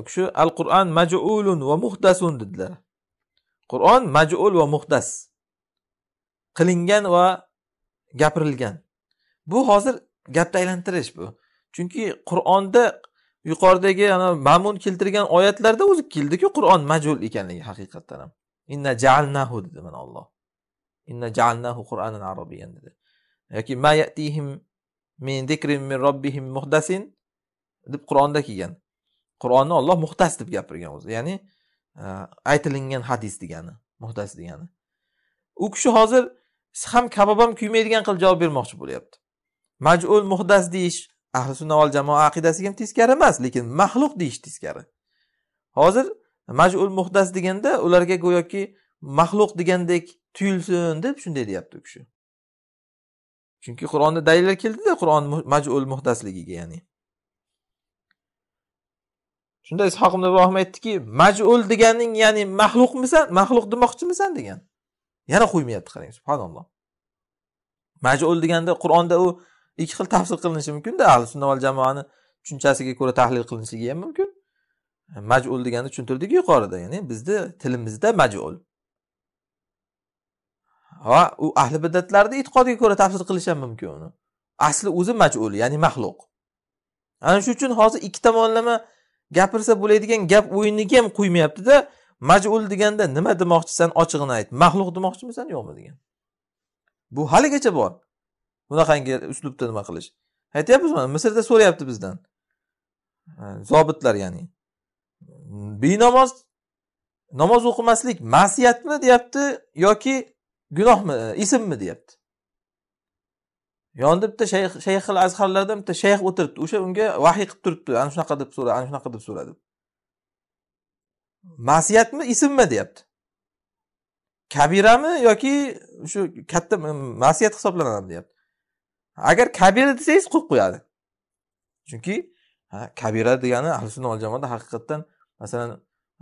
u kishi al qur'on majulun va muhdasun dedilar qur'on majul va muhdas qilingan va gapirilgan bu hozir gapni aylantirish bu chunki qur'onda yuqoridagi ana mamun keltirgan oyatlarda o'zi keldiku qur'on majul ekanligi haqiqatdan ham inna jaalnahu dedi mana olloh inna jaalnahu qur'anan arabiyan dedi yoki ma yatihim min zikrin min robbihim muhdasin deb qur'onda kelgan qur'onni olloh muhtas deb gapirgan o'zi ya'ni e, aytilingan hadis degani muhtas degani u kishi hozir siz ham kabob ham kuymaydigan qilib javob bermoqchi bo'lyapti majul muhdas deyish ahli sunna val jamoa aqidasiga ham teskari emas lekin maxluq deyish teskari hozir majul muhdas deganda ularga go'yoki maxluq degandek tuyulsin deb shunday deyapti u kishi chunki qur'onda dalillar keldida qur'on majul muhdasligiga ya'ni shunda ishoq ibn ibrohim aytdiki majul deganing ya'ni maxluqmisan maxluq demoqchimisan degan yana qo'ymayapti qarang subhanalloh majul deganda qur'onda u ikki xil tafsir qilinishi mumkinda ahli sunna val jamoani tushunchasiga ko'ra tahlil qilinishligi ham mumkin majul deganda tushuntirdik yuqorida ya'ni bizni tilimizda majul va u ahli bidatlarni e'tiqodiga ko'ra tafsir qilish ham mumkin uni asli o'zi majul ya'ni maxluq ana shu uchun hozir ikki tomonlama gapirsa bo'ladigan gap o'yiniga ham qo'ymayaptida majul deganda nima demoqchisan ochig'ini ayt maxluq demoqchimisan yo'qmi degan bu haligacha bor bunaqangi uslubda nima qilish aytyapmiz mana misrda so'rayapti bizdan zobitlar ya'ni benamoz namoz o'qimaslik ma'siyatmi deyapti yoki gunohmi e, ismmi deyapti yonida bitta shayx shayxil azharlardan bitta shayx o'tiribdi o'sha unga vahiy qilib turibdi ana shunaqa deb so'ra ana shunaqa deb so'ra deb masiyatmi ismmi deyapti kabirami yoki shu katta masiyat hisoblanadimi deyapti agar kabira desangiz qo'yib qo'yadi chunki kabira degani ahli sunna val jamoada haqiqatdan masalan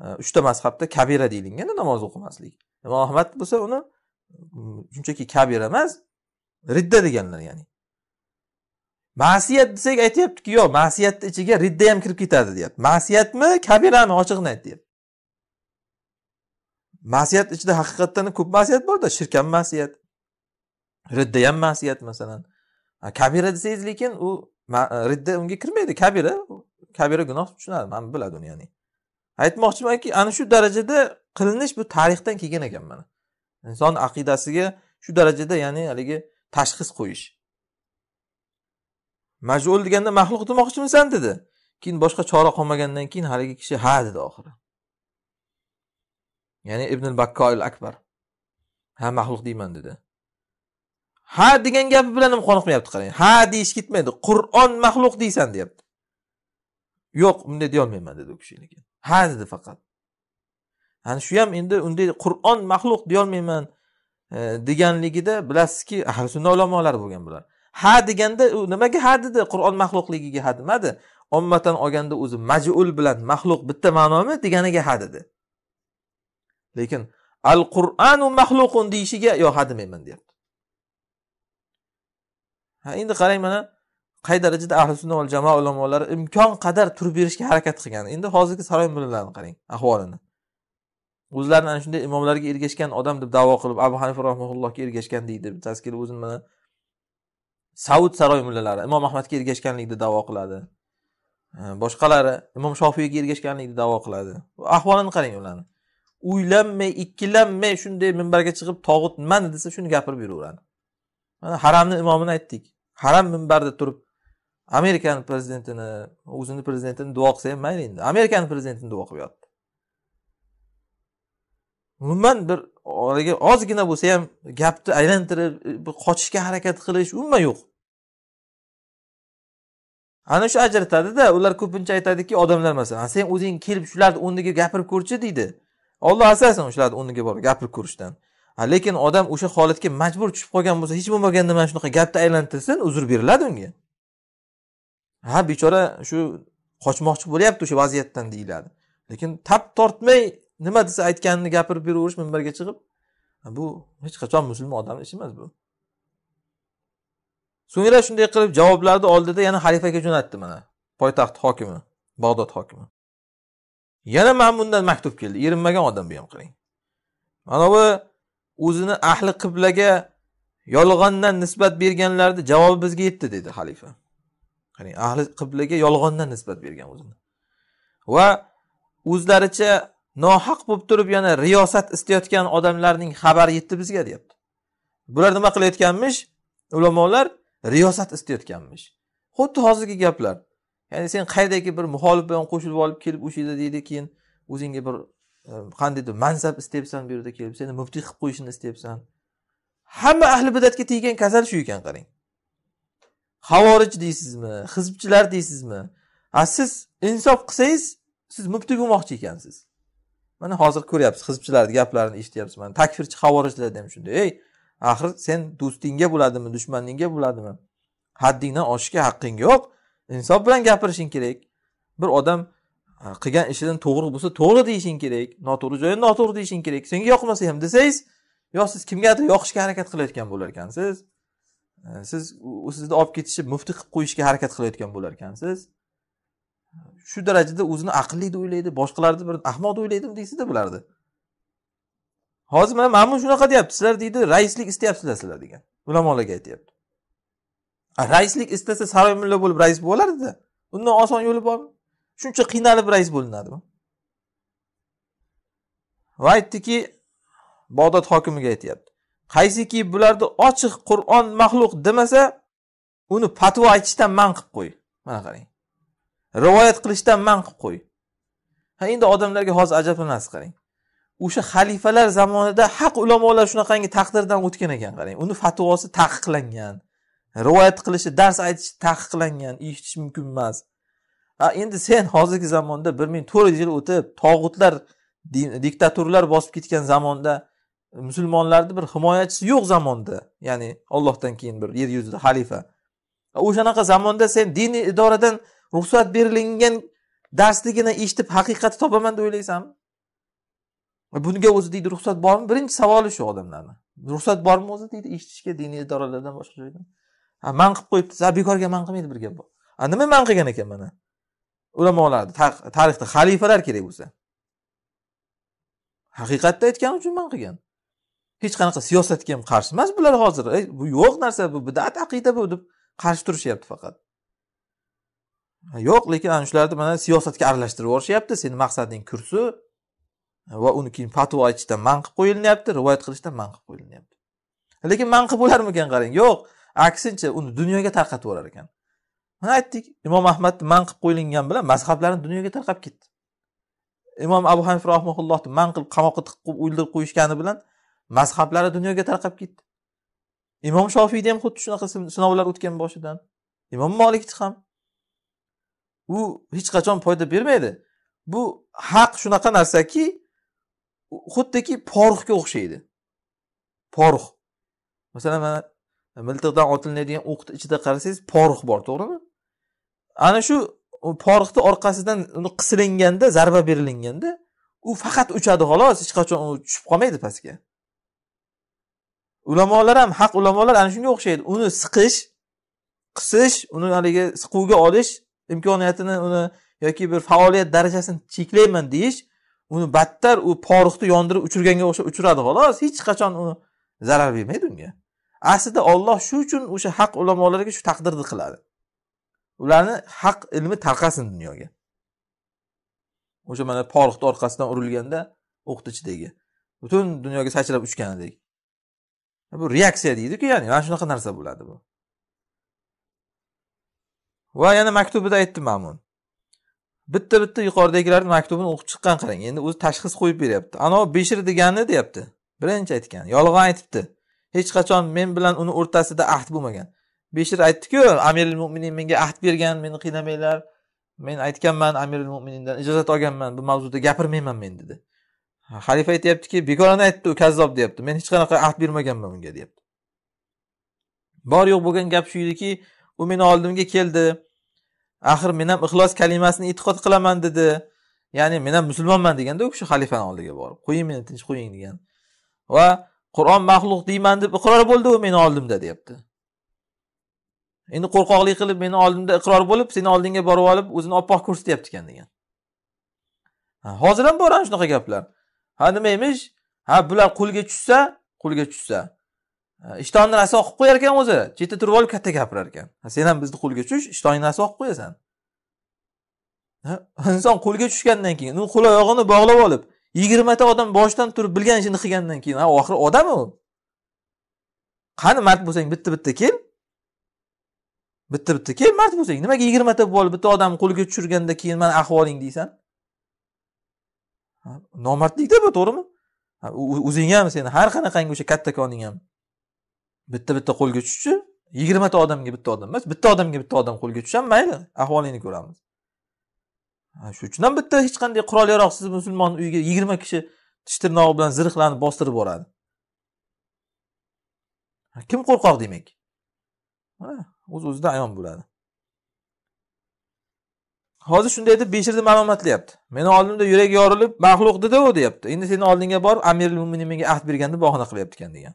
e, uchta mazhabda kabira deyilganda namoz o'qimaslik imom ahmad bo'lsa uni shunchaki kabira emas ridda deganlar ya'ni ma'siyat desak aytyaptiki yo'q ma'siyatni ichiga ridda ham kirib ketadi deyapti ma'siyatmi kabirami ochig'ini ayt deyapti masiyat ichida haqiqatdan ko'p masiyat borda shirk ham masiyat ridda ham masiyat masalan kabira desangiz lekin u e, ridda unga kirmaydi kabira kabira gunoh tushunadi mana biladi uni ya'ni aytmoqchimanki ana shu darajada qilinish bu tarixdan kelgan ekan mana inson aqidasiga shu darajada ya'ni haligi tashxis qo'yish majul deganda maxluq demoqchimisan dedi keyin boshqa chora qolmagandan keyin haligi kishi ha dedi oxiri ya'ni ibn bakkoil akbar ha maxluq deyman dedi ha degan gapi bilan ham qoniqmayapti qarang ha deyish ketmaydi qur'on maxluq deysan deyapti yo'q bunday deyolmayman dedi u kishi lekin ha dedi faqat ana shu ham endi unday qur'on maxluq deyolmayman e, deganligida bilasizki ahli sunna ulamolari bo'lgan bular ha deganda u nimaga ha dedi qur'on maxluqligiga ha demadi ommatan olganda o'zi majul bilan maxluq bitta ma'nomi deganiga ha dedi lekin al qur'anu maxluqun deyishiga yo hadmayman deyapti ha endi qarang mana qay darajada ahli sunna va jamoa ulamolari imkon qadar turib berishga harakat qilgan endi hozirgi saroy mullalarni qarang ahvolini o'zlarini ana shunday imomlarga ergashgan odam deb davo qilib abu hanifa rahmaullohga ergashgan deydi bittasi kelib o'zini mana saud saroy mullalari imom ahmadga ergashganlikni davo qiladi boshqalari imom shofiyga ergashganlikni davo qiladi ahvolini qarang ularni uylanma ikkilanmay shunday minbarga chiqib tog'ut nimani desa shuni gapirib yuraveradi mana haramni imomini aytdik haram minbarda turib amerikani prezidentini o'zini prezidentini duo qilsa ham mayli endi amerikani prezidentini duo qilib yotdi umuman bir oraga ozgina bo'lsa ham gapni aylantirib e, qochishga harakat qilish umuman yo'q ana shu ajratadida ular ko'pincha aytadiki odamlar masalan sen o'zing kelib shularni o'rniga gapirib ko'rchi deydi olloh asrasin o'shalarni o'rniga borib gapirib ko'rishdan lekin odam o'sha holatga majbur tushib qolgan bo'lsa hech bo'lmaganda mana shunaqa gapni aylantirsin uzr beriladi unga ha bechora shu qochmoqchi bo'lyapti o'sha vaziyatdan deyiladi lekin tap tortmay nima desa aytganini gapirib beraverish minbarga chiqib bu hech qachon musulmon odamni ishi emas bu so'ngra shunday qilib javoblarni oldida yana xalifaga jo'natdi mana poytaxt hokimi bag'dod hokimi yana mana bundan maktub keldi erinmagan odam bu ham qarang mana bu o'zini ahli qiblaga yolg'ondan nisbat berganlarni javobi bizga yetdi dedi xalifa qarang ahli qiblaga yolg'ondan nisbat bergan o'zini va o'zlaricha nohaq bo'lib turib yana riyosat istayotgan odamlarning xabari yetdi bizga deyapti bular nima qilayotganmish ulamolar riyosat istayotganmish xuddi hozirgi gaplar ya'ni sen qaydaki bir muxolif bilan qo'shilib olib kelib o'sha yerda deydi keyin o'zingga bir e, qandaydir mansab istayapsan bu yerda kelib seni muftiy qilib qo'yishini istayapsan hamma ahli bidatga teggan kasal shu ekan qarang havorij deysizmi hizbchilar deysizmi a siz insof qilsangiz siz muftiy bo'lmoqchi ekansiz mana hozir ko'ryapsiz hizbchilarni gaplarini eshityapsiz mana takfirchi havorijlarda ham shunday ey axir sen do'stingga bo'ladimi dushmaningga bo'ladimi haddingdan oshishga haqqing yo'q insof bilan gapirishing kerak bir odam qilgan ishidan to'g'ri bo'lsa to'g'ri deyishing kerak noto'g'ri joyda noto'g'ri deyishing kerak senga yoqmasa ham desangiz yo siz kimgadir yoqishga harakat qilayotgan bo'lar ekansiz e, siz u sizni olib ketishib muftiy qilib qo'yishga harakat qilayotgan bo'lar ekansiz shu darajada o'zini aqlli deb o'ylaydi boshqalarni bir ahmoq deb o'ylaydimi deysizda bularni hozir mana mana shunaqa deyapti sizlar deydi raislik istayapsizlar sizlar degan ulamolarga aytyapti raislik istasa saroy mulla bo'lib rais bo'lardida undan oson yo'li bormi shuncha qiynalib rais bo'linadimi va aytdiki bog'dod hokimiga aytyapti qaysiki bularni ochiq qur'on maxluq demasa uni patvo aytishdan man qilib qo'y mana qarang rivoyat qilishdan man qilib qo'y ha endi odamlarga hozir ajablanasiz qarang o'sha xalifalar zamonida haq ulamolar shunaqangi taqdirdan o'tgan ekan qarang uni fatvosi taqiqlangan rivoyat qilishi dars aytish taqiqlangan eshitish mumkin emas a endi sen hozirgi zamonda bir ming to'rt yuz yil o'tib tog'utlar diktaturalar bosib ketgan zamonda musulmonlarni bir himoyachisi yo'q zamonda ya'ni ollohdan keyin bir yer yuzida xalifa o'shanaqa zamonda sen diniy idoradan ruxsat berilgan darsligini eshitib haqiqatni topaman deb o'ylaysanmi e, bunga o'zi deydi ruxsat bormi birinchi savoli shu odamlarni ruxsat bormi o'zi deydi eshitishga diniy idoralardan boshqa joydan man qilib qo'yibdi a bekorga man qilmaydi bir gap bor a nima man qilgan ekan mana ulamolarni tarixda xalifalar kerak bo'lsa haqiqatni aytgani uchun man qilgan hech qanaqa siyosatga ham qarshi emas bular hozir ey bu yo'q narsa bu bidat aqida bu deb qarshi turishyapti faqat yo'q lekin ana shularni mana siyosatga aralashtirib yuborishyapti seni maqsading kursi va uni keyin fatvo aytishdan man qilib qo'yilyapti rivoyat qilishdan man qilib qo'yilyapti lekin man qilib bo'larmikan qarang yo'q aksincha uni dunyoga tarqatib yuborar ekan mana aytdik imom ahmadni man qilib qo'yilgan bilan mazhablarni dunyoga tarqab ketdi imom abu hanifa rahmaullohni man qilib qamoqqa tiqib qo'yib o'ldirib qo'yishgani bilan mazhablari dunyoga tarqab ketdi imom shofiyni ham xuddi shunaqa sinovlar o'tgan boshidan imom molikni ham u hech qachon foyda bermaydi bu haq shunaqa narsaki xuddiki poruxga o'xshaydi poruh masalan mana miltiqdan otilinadigan o'qni ichida qarasangiz porix bor to'g'rimi ana shu porixni orqasidan uni qisilinganda zarba berilinganda u faqat uchadi xolos hech qachon u tushib qolmaydi pastga ulamolar ham haq ulamolar ana shunga o'xshaydi uni siqish qisish uni haligi siquvga olish imkoniyatini uni yoki bir faoliyat darajasini cheklayman deyish uni battar u porixni yondirib uchirganga o'xshab uchiradi xolos hech qachon uni zarar bermaydi unga aslida olloh shu uchun o'sha haq ulamolarga shu taqdirni qiladi ularni haq ilmi tarqasin dunyoga o'sha mana porixni orqasidan urilganda o'qituvchidagi butun dunyoga sachrab uchganidek bu reaksiya deydiku ya'ni mana shunaqa narsa bo'ladi bu va yana maktubida aytdi mamun bitta bitta yuqoridagilarni maktubini o'qib chiqqan qarang endi o'zi tashxis qo'yib beryapti anovi beshir degani deyapti birinchi aytgan yolg'on aytibdi hech qachon men bilan uni o'rtasida ahd bo'lmagan beshir aytdiku amir mo'minin menga ahd bergan meni qiynamanglar men aytganman amir mo'minindan ijozat olganman bu mavzuda gapirmayman men dedi xalifa aytyaptiki bekorani aytdi u kazzob deyapti men hech qanaqa ahd bermaganman unga deyapti bor yo'q bo'lgan gap shu ediki u meni oldimga keldi axir men ham ixlos kalimasini e'tiqod qilaman dedi ya'ni men ham musulmonman deganda u kishi xalifani oldiga borib qo'ying meni tinch qo'ying degan va qur'on maxluq deyman deb iqror bo'ldi u meni oldimda deyapti endi qo'rqoqlik qilib meni oldimda iqror bo'lib seni oldingga borib olib o'zini oppoq ko'rsatyapti ekan degan hozir ham bor ana shunaqa gaplar ha nima emish ha bular qo'lga tushsa qo'lga tushsa ishtonni raso qilib qo'yar ekan o'zi chetda turib olib katta gapirar ekan sen ham bizni qo'lga tush ishtoningni raso qilib qo'yasan inson qo'lga tushgandan keyin u qo'l oyog'ini bog'lab olib yigirmata odam boshidan turib bilgan ishini qilgandan keyin ha oxiri odam u qani mard bo'lsang bitta bitta kel bitta bitta kel mard bo'lsang nimaga yigirmata bo'lib bitta odamni qo'liga tushirganda keyin mana ahvoling deysan nomardlikda bu to'g'rimi o'zing ham seni har qanaqangi o'sha kattakoning ham bitta bitta qo'lga tushishi yigirmata odamga bitta odam emas bitta odamga bitta odam qo'lga tushadi mayli ahvolingni ko'ramiz shuning uchun ham bitta hech qanday qurol yaroqsiz musulmonni uyiga yigirma kishi tish tirnog'i bilan zirhlanib bostirib boradi kim qo'rqoq demak o'z o'zidan ayon bo'ladi hozir shunday deb beshirni malomatlayapti meni oldimda yuragi yorilib maxluq u deyapti endi seni oldingga borib amir mo'minin menga ahd berganda bahona qilyapti ekan degan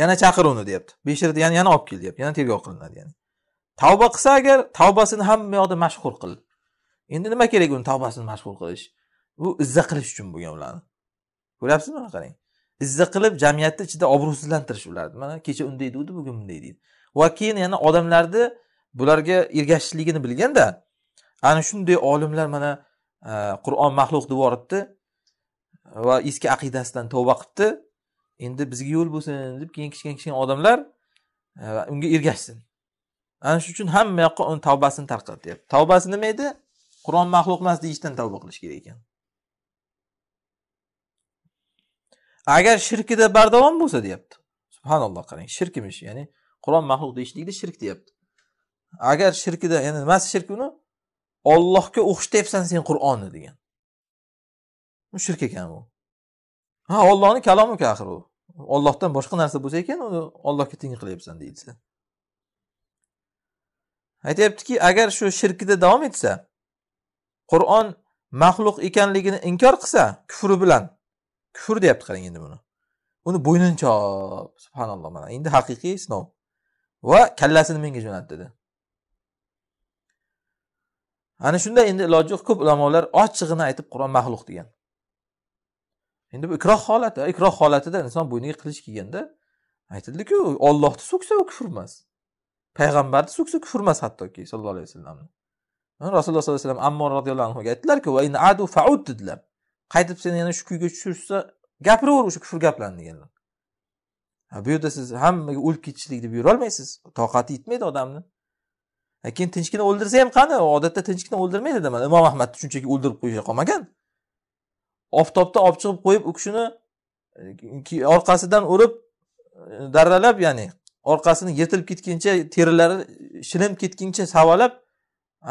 yana chaqir uni deyapti beshirni yana yana olib kel deyapti yana tergov qilinadi yani tavba qilsa agar tavbasini hamma yoqda mashhur qil endi nima kerak uni tavbasini mashhur qilish bu izza qilish uchun bo'lgan ularni ko'ryapsizmi mana qarang izza qilib jamiyatni ichida obro'sizlantirish ularni mana kecha unday degandi bugun bunday deydi va keyin yana odamlarni bularga ergashishligini bilganda ana shunday olimlar mana e, qur'on maxluq deb yuboribdi va eski aqidasidan tavba qilibdi endi bizga yo'l bo'lsin deb keyin kichkina kichkina odamlar e, unga ergashsin ana shuning uchun hamma yoqqa uni tavbasini tarqatyapti tavbasi nima edi qur'on maxluq emas deyishdan tavba qilish kerak ekan agar shirkida bardavom bo'lsa deyapti subhanalloh qarang shirk emish ya'ni qur'on maxluq deyishlikda shirk deyapti agar shirkida ya'ni nimasi shirk uni ollohga o'xshatyapsan sen qur'onni degan bu shirk ekan u ha ollohni kalomi axir u ollohdan boshqa narsa bo'lsa ekan uni ollohga teng qilyapsan deyilsa aytyaptiki agar shu shirkida davom etsa qur'on maxluq ekanligini inkor qilsa kufri bilan kufr deyapti qarang endi buni uni bo'ynini chop subhanalloh mana endi haqiqiy sinov va kallasini menga jo'nat dedi ana shunda endi iloji yo'q ko'p ulamolar ochig'ini aytib qur'on maxluq degan endi bu ikroh holati ikroh holatida inson bo'yniga qilich kiyganda aytildiku ollohni so'ksa u kufr emas payg'ambarni so'ksa kufr emas hattoki sallallohu alayhi vasallamni rasululloh sollallohu alayhi vasallam ammor roziyallohu anhuga aytdilarku adu faud dedilar qaytib seni yana shu kuyga tushirishsa gapiraver o'sha kufr gaplarni deganlar bu yerda siz hammaga o'lib ketishlik deb yurolmaysiz toqati yetmaydi odamni lekin tinchgina o'ldirsa ham qani odatda tinchgina o'ldirmaydi mana imom ahmadni shunchaki o'ldirib qo'yish qolmagan oftobda olib chiqib qo'yib u kishini e, orqasidan urib e, darralab ya'ni orqasini yirtilib ketguncha terilari shilinib ketguncha savalab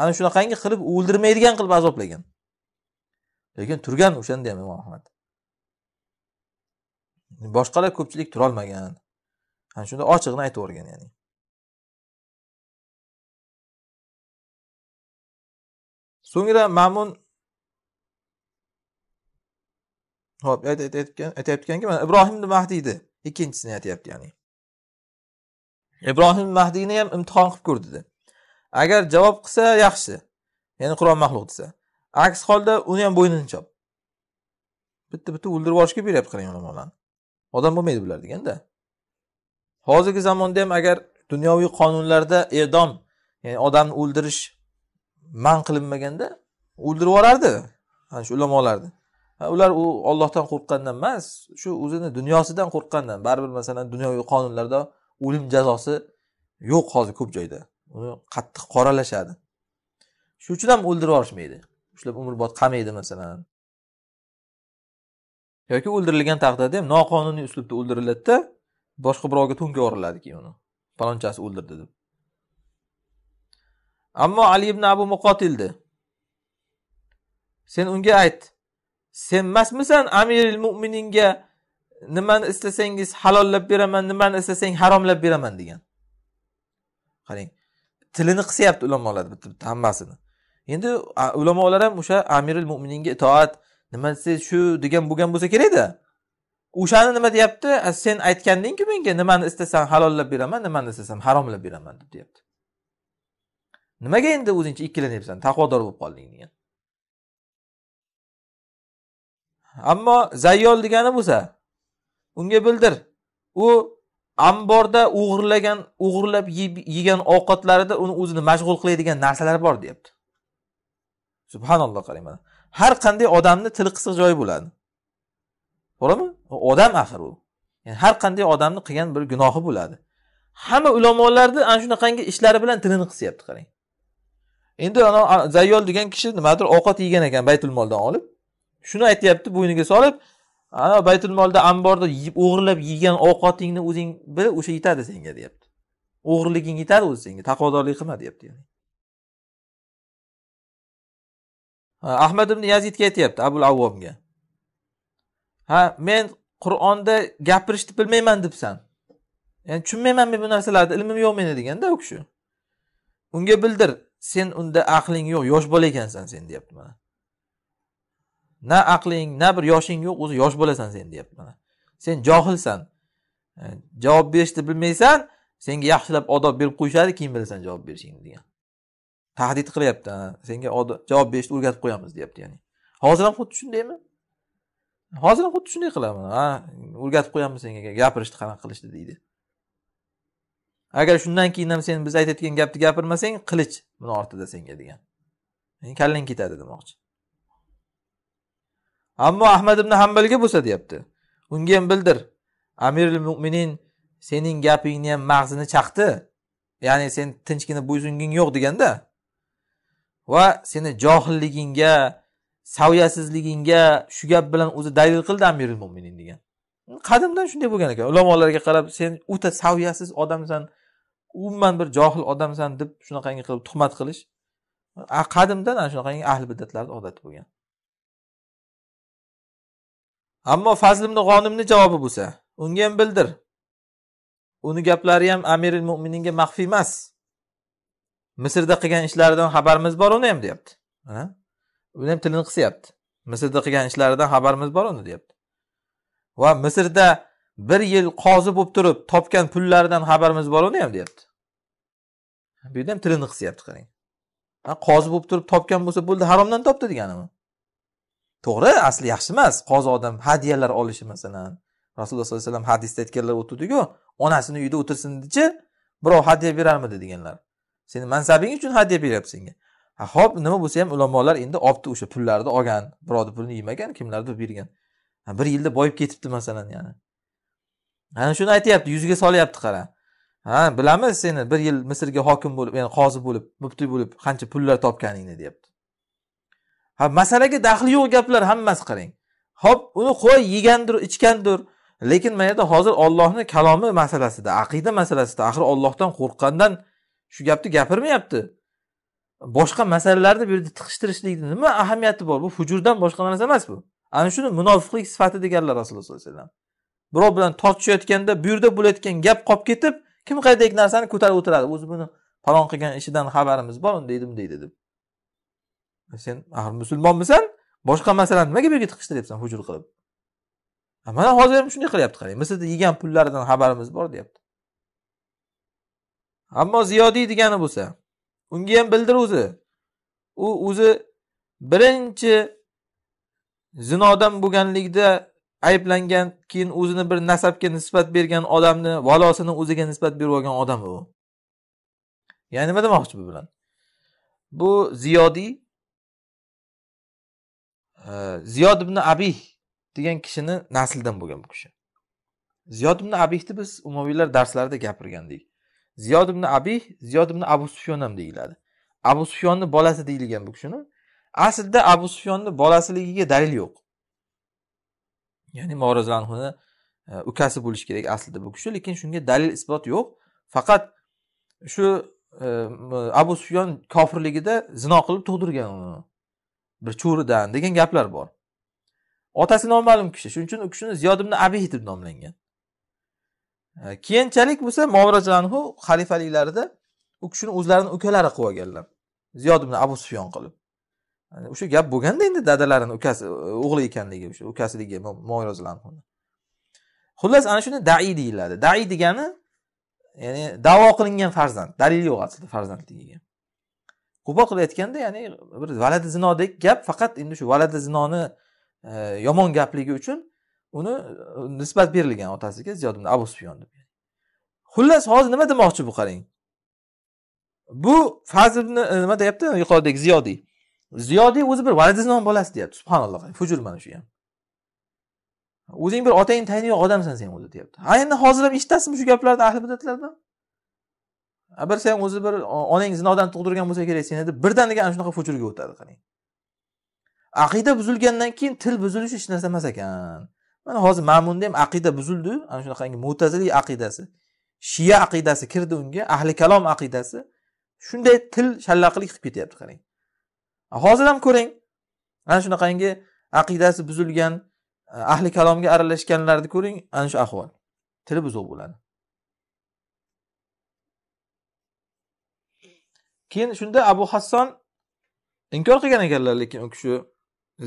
ana shunaqangi qilib o'ldirmaydigan qilib azoblagan lekin turgan o'shanda ham imom ahmad boshqalar ko'pchilik turolmagan ana shunda ochig'ini aytib yuborgan ya'ni so'ngra mamun hop aytayotganki mana ibrohimni mahdiyni ikkinchisini aytyapti ya'ni ibrohim mahdiyni ham imtihon qilib ko'r dedi agar javob qilsa yaxshi ya'ni qur'on maxluq desa aks holda uni ham bo'ynini chop bitta bitta o'ldirib yuborishga beryapti qarang ulamolarni odam bo'lmaydi bular deganda hozirgi zamonda ham agar dunyoviy qonunlarda edom ya'ni odamni o'ldirish man qilinmaganda o'ldirib yuborardi ana shu ulamolarni ular u ollohdan qo'rqqandan emas shu o'zini dunyosidan qo'rqqandan baribir masalan dunyoviy qonunlarda o'lim jazosi yo'q hozir ko'p joyda uni qattiq qoralashadi shuning uchun ham o'ldirib yuborishmaydi ushlab umrbod qamaydi masalan yoki o'ldirilgan taqdirda ham noqonuniy uslubda o'ldiriladida boshqa birovga to'nka yuboriladi keyin uni palonchasi o'ldirdi deb ammo ali ibn abu muqotilni sen unga ayt sen emasmisan amiril mo'mininga nimani istasangiz halollab beraman nimani istasang haromlab beraman degan qarang tilini qisyapti ulamolar bitta bitta hammasini endi ulamolar ham o'sha amiril mo'mininga itoat nima desangiz shu degan bo'lgan bo'lsa kerakda o'shani nima deyapti sen aytgandingku menga nimani istasam halollab beraman nimani istasam haromlab beraman deb deyapti nimaga endi o'zingcha ikkilanyapsan taqvodor bo'lib qolding degan ammo zayyol degani bo'lsa unga bildir u amborda o'g'irlagan o'g'irlab yegan ovqatlarida uni o'zini mashg'ul qiladigan narsalar bor deyapti subhanalloh qarang mana har qanday odamni tili qisiq joyi bo'ladi to'g'rimi odam axir u yani har qanday odamni qilgan bir gunohi bo'ladi hamma ulamolarni ana shunaqangi ishlari bilan tilini qisyapti qarang endi ana zayyol degan kishi nimadir ovqat yegan ekan baytul moldan olib shuni aytyapti bo'yniga solib ana baytul molda amborda o'g'irlab yegan ovqatingni o'zing bil o'sha yetadi senga deyapti o'g'irliging yetadi o'zi senga taqvodorlik qilma deyapti yani. ahmad ibn yazidga aytyapti abul avvomga ha men qur'onda gapirishni bilmayman debsan ya'ni tushunmayman men bu narsalarni ilmim yo'q meni deganda u kishi unga bildir sen unda aqling yo'q yosh bola ekansan sen deyapti mana na aqling na bir yoshing yo'q o'zi yosh bo'lasan sen deyapti mana sen johilsan e, javob berishni bilmaysan senga yaxshilab odob berib qo'yishadi keyin bilasan javob berishingni degan tahdid qilyapti senga javob berishni o'rgatib qo'yamiz deyapti ya'ni hozir ham xuddi shundaymi hozir ham xuddi shunday qilaman ha o'rgatib qo'yamiz senga gapirishni qanaqa qilishni deydi agar shundan keyin ham sen biz aytayotgan gapni gapirmasang qilich buni ortida senga degan yani kallang ketadi demoqchi ammo ahmad ibn hambalga bo'lsa deyapti unga ham bildir amiril mo'minin sening gapingni ham mag'zini chaqdi ya'ni sen tinchgina bo'ysunging yo'q deganda va seni johilligingga saviyasizligingga shu gap bilan o'zi dalil qildi amiril mo'minin degan qadimdan shunday bo'lgan ekan ulamolarga qarab sen o'ta saviyasiz odamsan umuman bir johil odamsan deb shunaqangi qilib tuhmat qilish qadimdan ana shunaqangi ahli bidatlarni odati bo'lgan ammo fazlimni g'onimni javobi bo'lsa unga ham bildir uni gaplari ham amiril mo'mininga maxfiy emas misrda qilgan ishlaridan xabarimiz bor uni ham deyapti uni ham tilini qisyapti misrda qilgan ishlaridan xabarimiz bor uni deyapti va misrda bir yil qozi bo'lib turib topgan pullaridan xabarimiz bor uni ham deyapti bu yerda ham tilini qisyapti qarang qozi bo'lib turib topgan bo'lsa bo'ldi haromdan topdi deganimi to'g'ri asli yaxshi emas odam hadyalar olishi masalan rasululloh sollallohu alayhi vasallam hadisda aytganlar o'tuvdiku onasini uyida dechi birov hadya berarmidi deganlar seni mansabing uchun hadya beryapti senga ha ho'p nima bo'lsa ham ulamolar endi olibdi o'sha pullarni olgan birovni pulini yemagan kimlardir bergan bir yilda boyib ketibdi masalan ya'ni ana shuni aytyapti yuziga solyapti qara ha bilamiz seni bir yil misrga hokim bo'lib ya'ni qozi bo'lib muftiy bo'lib qancha pullar topganingni deyapti ha masalaga daxli yo'q gaplar hammasi qarang hop uni qo'y yegandir ichgandir lekin mana yerda hozir ollohni kalomi masalasida aqida masalasida axir ollohdan qo'rqqandan shu gapni gapirmayapti boshqa masalalarni bu yerda tiqishtirishlikni nima ahamiyati bor bu hujurdan boshqa narsa emas bu ana shuni munofiqlik sifati deganlar rasululloh sallallohu alayhi vasallam birov bilan tortishayotganda bu yerda bo'layotgan gap qolib ketib kim qaydagi narsani ko'tarib o'tiradi o'zi buni falon qilgan ishidan xabarimiz bor undaydi bunday deb sen axir musulmonmisan boshqa masalani nimaga bu yerga tiqishtiryapsan hujur qilib mana hozir ham shunday qilyapti qarang misrda yegan pullaridan xabarimiz bor deyapti ammo ziyodiy degani bo'lsa unga ham bildir o'zi u o'zi birinchi zinodan bo'lganlikda ayblangan keyin o'zini bir nasabga nisbat bergan odamni valosini o'ziga nisbat berib olgan odam u ya'ni nima demoqchi bu bilan bu ziyodiy Э, ziyod ibn abih degan kishini naslidan bo'lgan bu kishi ziyod ibn abihni biz umaviylar darslarida gapirgandik ziyod ibn abih ziyod ibn abu sufyon ham deyiladi abu sufyonni bolasi deyilgan bu kishini aslida abu sufyonni bolasiligiga dalil yo'q ya'ni morozlanhuni e, ukasi bo'lishi kerak aslida bu kishi lekin shunga dalil isbot yo'q faqat shu e, abu sufyon kofirligida zino qilib tug'dirgan uni bir cho'ridan degan gaplar bor otasi noma'lum kishi shuning uchun u kishini ziyod ibn abih deb nomlangan e, keyinchalik bo'lsa movraji xalifaliklarida u kishini o'zlarini ukalari qilib olganlar ziyod ibn abu sufyon qilib o'sha gap bo'lganda endi dadalarini ukasi e, o'g'li ekanligi o'sha ukasiligi xullas ana shuni dai deyiladi dai degani ya'ni davo qilingan farzand dalil yo'q aslida farzandligiga quba qilayotganda ya'ni bir valadi zinodek gap faqat endi shu valadi zinoni e, yomon gapligi uchun uni e, nisbat berilgan otasiga ziyod ibn abu sufyon deb xullas hozir nima demoqchi bu qarang bu fazilni e, nima deyapti yuqoridagi ziyodiy ziyodiy o'zi bir valada zinon bolasi deyapti subhanalloh fujur mana shu ham o'zing bir otangni tayini yo'q odamsan sen o'zi deyapti ha endi hozir ham eshitasizmi shu gaplarni ahli bidatlardan bir sen o'zi bir onang zinodan tug'dirgan bo'lsa kerak seni deb birdaniga ana shunaqa fujurga o'tadi qarang aqida buzilgandan keyin til buzilishi hech narsa emas ekan mana hozir ma'munda ham aqida buzildi ana shunaqangi mo'tazili aqidasi shiya aqidasi kirdi unga ahli kalom aqidasi shunday til shallaqilik qilib ketyapti qarang hozir ham ko'ring ana shunaqangi aqidasi buzilgan ahli kalomga aralashganlarni ko'ring ana shu ahvol tili buzuq bo'ladi keyin shunda abu hasson inkor qilgan ekanlar lekin u kishi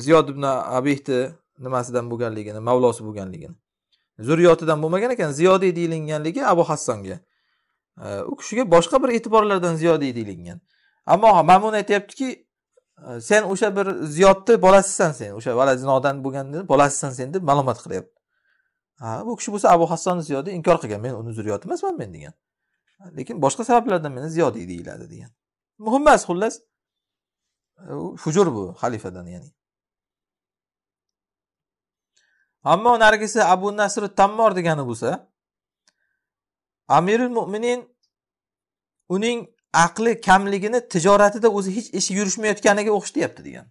ziyod ibn abihni nimasidan bo'lganligini mavlosi bo'lganligini zurriyotidan bo'lmagan ekan ziyodiy deyilinganligi abu hassonga u kishiga boshqa bir e'tiborlardan ziyodiy deyilingan ammo mamun aytyaptiki e, sen o'sha bir ziyodni bolasisan sen o'sha vala zinodan bo'lgan bolasisan sen deb ma'lumot qilyapti bu kishi bo'lsa abu hasson ziyodi inkor qilgan men uni zurriyoti emasman men degan lekin boshqa sabablardan meni ziyodiy deyiladi degan muhim emas xullas hujur bu xalifadan ya'ni ammo narigisi abu nasr tammor degani bo'lsa amirul mo'minin uning aqli kamligini tijoratida o'zi hech ishi yurishmayotganiga o'xshatyapti degan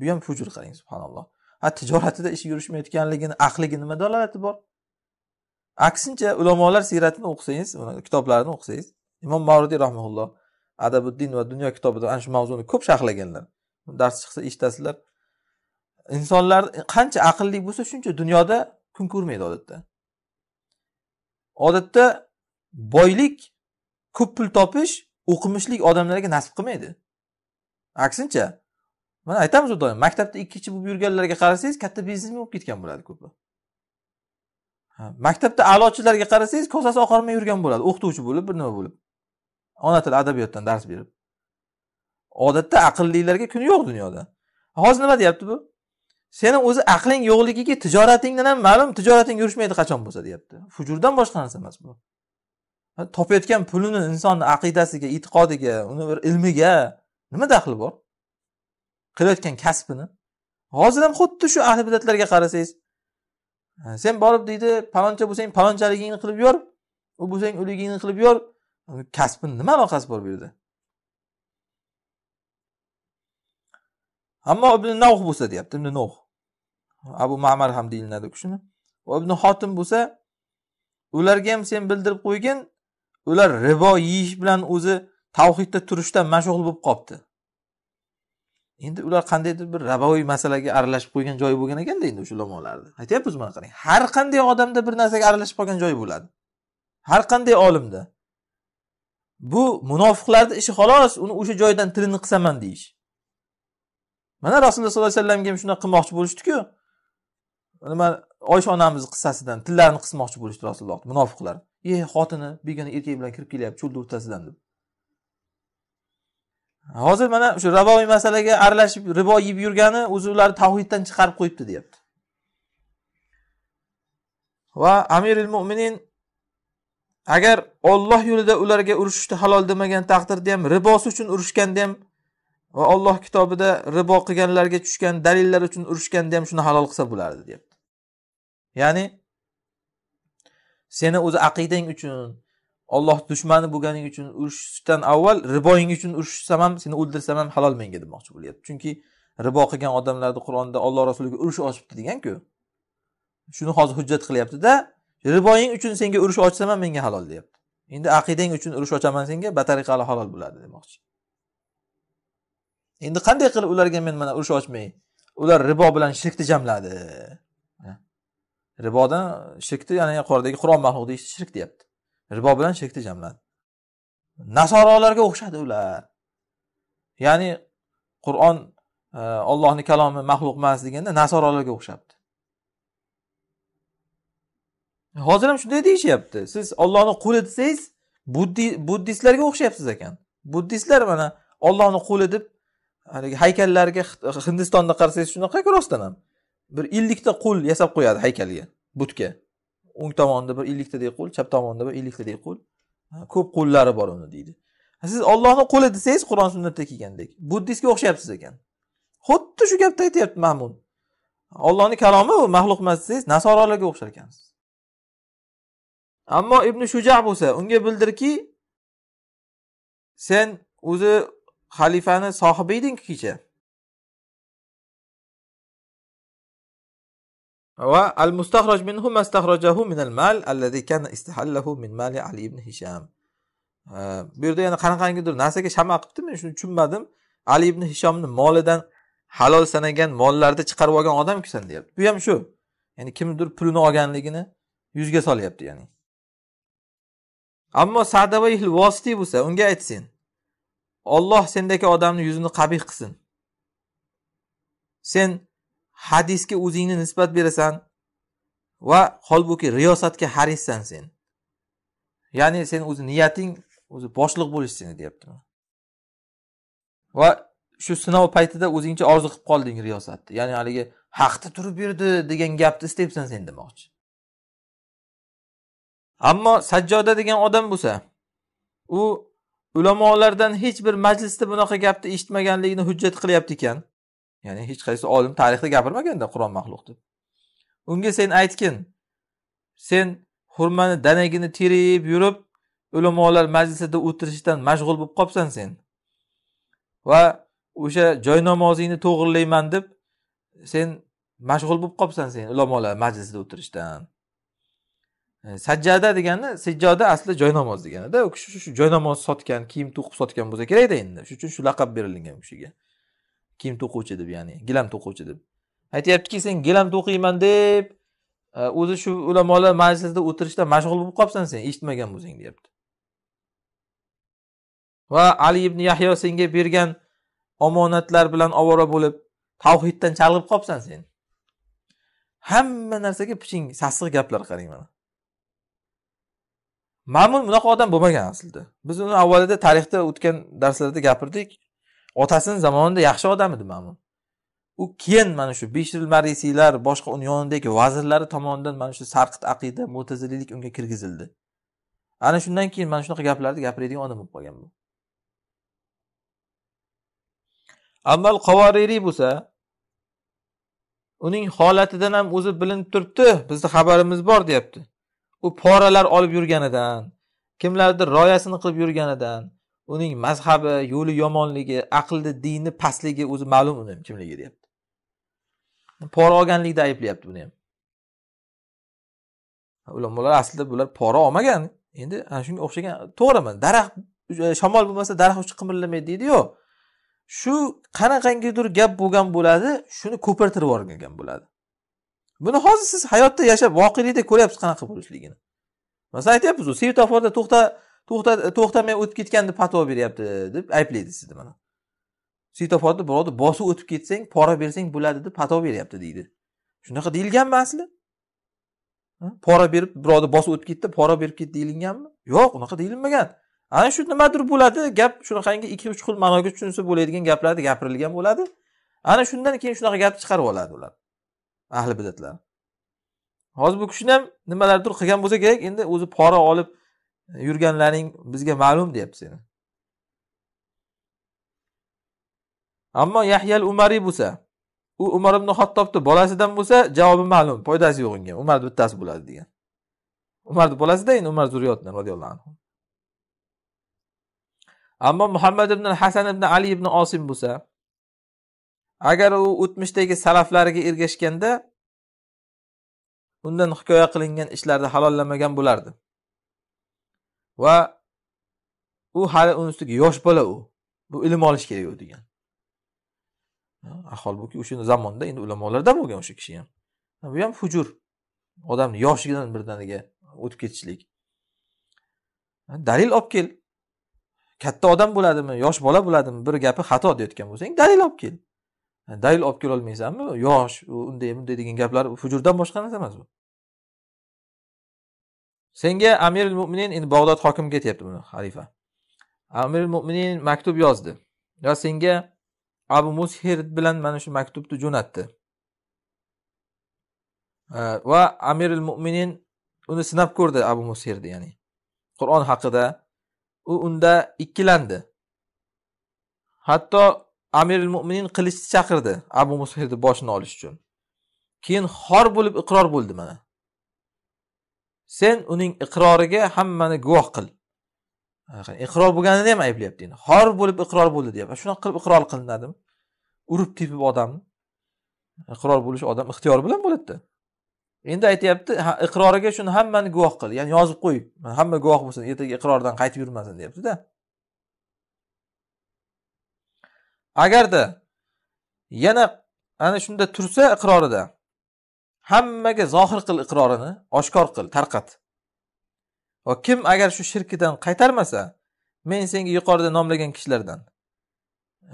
bu ham hujur qarang subhanalloh ha tijoratida ishi yurishmayotganligini aqliga nima dalolati bor aksincha ulamolar siyratini o'qisangiz kitoblarini o'qisangiz imom mavridiy rahmaulloh adabuddin va dunyo kitobida ana shu mavzuni ko'p sharhlaganlar dars chiqsa eshitasizlar insonlar qancha aqlli bo'lsa shuncha dunyoda kun ko'rmaydi odatda odatda boylik ko'p pul topish o'qimishlik odamlarga nasib qilmaydi aksincha mana aytamiz doim maktabda ikkinchi bo'lib yurganlarga qarasangiz katta biznesmen bo'lib ketgan bo'ladi ko'pi maktabda a'lochilarga qarasangiz kosasi oqarmay yurgan bo'ladi o'qituvchi bo'lib bir nima bo'lib ona tili adabiyotdan dars berib odatda aqllilarga kun yo'q dunyoda hozir nima deyapti bu seni o'zi aqling yo'qligiga tijoratingdan ham ma'lum tijorating yurishmaydi qachon bo'lsa deyapti fujurdan boshqa narsa emas bu topayotgan pulini insonni aqidasiga e'tiqodiga uni bir ilmiga nima daxli bor qilayotgan kasbini hozir ham xuddi shu ahli bidatlarga qarasangiz sen borib deydi paloncha bo'lsang palonchaligingni qilib yur u bo'lsang uligingni qilib yur uni nima aloqasi bor bu yerda ammo ibn navh bo'lsa deyapti ibn nuh abu mamar ham deyilinadi u kishini ibn xotim bo'lsa ularga ham sen bildirib qo'ygin ular ribo yeyish bilan o'zi tavhidda turishdan mashg'ul bo'lib qolibdi endi ular qandaydir bir raboiy masalaga aralashib qo'ygan joyi bo'lgan ekanda endi o'sha ulamolarni aytyapmiz mana qarang har qanday odamda bir narsaga aralashib qolgan joyi bo'ladi har qanday olimda bu munofiqlarni ishi xolos uni o'sha joydan tilini qisaman deyish mana rasululloh sollallohu alayhi vasallamga ham shunaqa qilmoqchi bo'lishdiku nima oysha onamizni qissasidan tillarini qismoqchi bo'lishdi rasululloh munofiqlar e xotini begona erkak bilan kirib kelyapti cho'lni o'rtasidan deb hozir mana o'sha ravoiy masalaga aralashib ribo yeb yurgani o'zi ularni tavhiddan chiqarib qo'yibdi deyapti va amiril mo'minin agar Alloh yo'lida ularga urushishni halol demagan taqdirda ham ribosi uchun urushganda ham va Alloh kitobida ribo qilganlarga tushgan dalillar uchun urushganda ham shuni halol qilsa bo'lardi deyapti. Ya'ni seni o'zi aqidang uchun Alloh dushmani bo'lganing uchun urushishdan avval riboying uchun urushsam ham seni o'ldirsam ham halol menga demoqchi bo'lyapti. Chunki ribo qilgan odamlarni Qur'onda Alloh rasuliga urush ochibdi degan-ku. Shuni hozir hujjat qilyapti-da, riboying uchun senga urush ochsam ham menga halol deyapti endi aqidang uchun urush ochaman senga batariqali halol bo'ladi demoqchi endi qanday qilib ularga men mana urush ochmay ular ribo bilan shirkni jamladi ribodan shirkni ya'ni yuqoridagi qur'on mahluq deyishni shirk deyapti ribo bilan shirkni jamladi nasorolarga o'xshadi ular ya'ni qur'on ollohni e, kalomi maxluq emas deganda nasorolarga o'xshabdi hozir ham shunday deyishyapti siz ollohni quli desangiz buddistlarga o'xshayapsiz ekan buddistlar mana ollohni quli deb haligi haykallarga hindistonda qarasangiz shunaqa rostdan ham bir ellikta qo'l yasab qo'yadi haykalga butga o'ng tomonida bir elliktadek qo'l chap tomonida bir elliktadek qo'l ko'p qo'llari bor uni deydi siz ollohni qo'li desangiz qur'on sunnatda kelgandek buddistga o'xshayapsiz ekan xuddi shu gapni aytyapti mahmud ollohni kalomi u maxluq emas desangiz nasorolarga o'xshar ekansiz ammo ibn shuja bo'lsa unga bildirki sen o'zi xalifani sohibi eding kecha va al mustahroj minhu mastahrojahu min al mal allazi kana istahallahu min mali ali ibn hisham bu yerda yana qanaqangidir narsaga shama qilibdi men shuni tushunmadim ali ibn hishomni molidan halol sanagan mollarni chiqarib olgan odamkusan deyapti bu ham shu ya'ni kimdir pulini olganligini yuzga solyapti ya'ni ammo sadaviy vositiy bo'lsa unga aytsin olloh sendagi odamni yuzini qabih qilsin sen hadisga o'zingni nisbat berasan va holbuki riyosatga harissan sen ya'ni sen o'zi niyating o'zi boshliq bo'lish seni deyapti va shu sinov paytida o'zingcha orzu qilib qolding riyosatni ya'ni haligi haqda turib yurdi degan gapni istayapsan sen demoqchi ammo sajjoda degan odam bo'lsa u ulamolardan hech bir majlisda bunaqa gapni eshitmaganligini hujjat qilyapti ekan ya'ni hech qaysi olim tarixda gapirmaganda qur'on maxluq deb unga sen aytgin sen xurmani danagini terib yurib ulamolar majlisida o'tirishdan mashg'ul bo'lib qolibsan sen va o'sha joy namozingni to'g'irlayman deb sen mashg'ul bo'lib qolibsan sen ulamolar majlisida o'tirishdan E, sajjada degani sijjoda asli namoz deganida u kishi shu namoz sotgan kiyim to'qib sotgan bo'lsa kerakda endi shuning uchun shu laqab berilgan u kishiga kiyim to'quvchi deb ya'ni gilam to'quvchi deb aytyaptiki sen gilam to'qiyman deb e, o'zi shu ulamolar majlisida o'tirishda mashg'ul bo'lib qolibsan sen eshitmagan bo'lsang deyapti va ali ibn yahyo senga bergan omonatlar bilan ovora bo'lib tavhiddan chalg'ib qolibsan sen hamma narsaga piching sassiq gaplar qarang mana ma'mun bunaqa odam bo'lmagan aslida biz uni avvalida tarixda o'tgan darslarda gapirdik otasini zamonida yaxshi odam edi ma'mun u keyin mana shu besh yil marisiylar boshqa uni yonidagi vazirlari tomonidan mana shu sarqit aqida mo'tazililik unga kirgizildi ana shundan keyin mana shunaqa gaplarni gapiradigan odam bo'lib qolgan bu ammal qavoririy bo'lsa uning holatidan ham o'zi bilinib turibdi bizni xabarimiz bor deyapti u poralar olib yurganidan kimlardir rioyasini qilib yurganidan uning mazhabi yo'li yomonligi aqli dini pastligi o'zi ma'lum uni kimligi deyapti pora olganlikda ayblayapti buni ham ulamolar aslida bular pora olmagan endi ana shunga o'xshagan to'g'rimi daraxt e, shamol bo'lmasa daraxt uchi qimirlamaydi deydiyu shu qanaqangidir gap bo'lgan bo'ladi shuni ko'pirtirib yuborgan bo'ladi buni hozir siz hayotda yashab voqelikda ko'ryapsiz qanaqa bo'lishligini masalan aytyapmiz u svetoforda to'xta to'xta to'xtamay o'tib ketgan deb fatvo beryapti deb ayblaydi sizni mana svetoforni birovni bosib o'tib ketsang pora bersang bo'ladi deb patvo beryapti deydi shunaqa deyilganmi asli pora berib birovni bosib o'tib ketdi pora berib ketdi deyilganmi yo'q unaqa deyilmagan ana shu nimadir bo'ladi gap shunaqangi ikki uch xil ma'noga tushunsa bo'ladigan gaplarni gapirilgan bo'ladi ana shundan keyin shunaqa gapni chiqarib oladi ular ahli bidatlar hozir bu kishini ham nimalardir qilgan bo'lsa kerak endi o'zi pora olib e, yurganlaring bizga ma'lum deyapti seni ammo yahyal umariy bo'lsa u umar ibn hattobni bolasidan bo'lsa javobi ma'lum foydasi yo'q unga umarni bittasi bo'ladi degan umarni bolasida endi umar zurriyotdan roziyallohu anhu ammo muhammad ibn hasan ibn ali ibn osim bo'lsa agar u o'tmishdagi salaflariga ergashganda undan hikoya qilingan ishlarni halollamagan bo'lardi va u hali ustiga yosh bola u bu ilm olish kerak u degan holbuki o'sha zamonda endi ulamolardan bo'lgan o'sha kishi ham bu ham hujur odamni yoshidan birdaniga o'tib ketishlik dalil olib kel katta odam bo'ladimi yosh bola bo'ladimi bir gapi xato deyotgan bo'lsang dalil olib kel dalil olib kelolmaysanmi yosh unday bunday degan gaplar fujurdan boshqa narsa emas bu senga amiril mo'minin endi bog'dod hokimiga aytyapti buni xalifa amiril mo'minin maktub yozdi yo senga abu mushir bilan mana shu maktubni jo'natdi va amiril mo'minin uni sinab ko'rdi abu mushirni ya'ni qur'on haqida u unda ikkilandi hatto amiril mo'minin qilichni chaqirdi abu mushirni boshini olish uchun keyin xor bo'lib iqror bo'ldi mana sen uning iqroriga hammani guvoh qil iqror bo'lganini ham ayblayapti endi xor bo'lib iqror bo'ldi deyapti shunaqa qilib iqror qilinadimi urib tepib odamni iqror bo'lish odam ixtiyori bilan bo'ladida endi aytyapti iqroriga shuni hammani guvoh qil ya'ni yozib qo'y hamma guvoh bo'lsin ertaga iqrordan qaytib yurmasin deyaptida de. agarda yana ana shunda tursa iqrorida hammaga zohir qil iqrorini oshkor qil tarqat va kim agar shu shirkidan qaytarmasa men senga yuqorida nomlagan kishilardan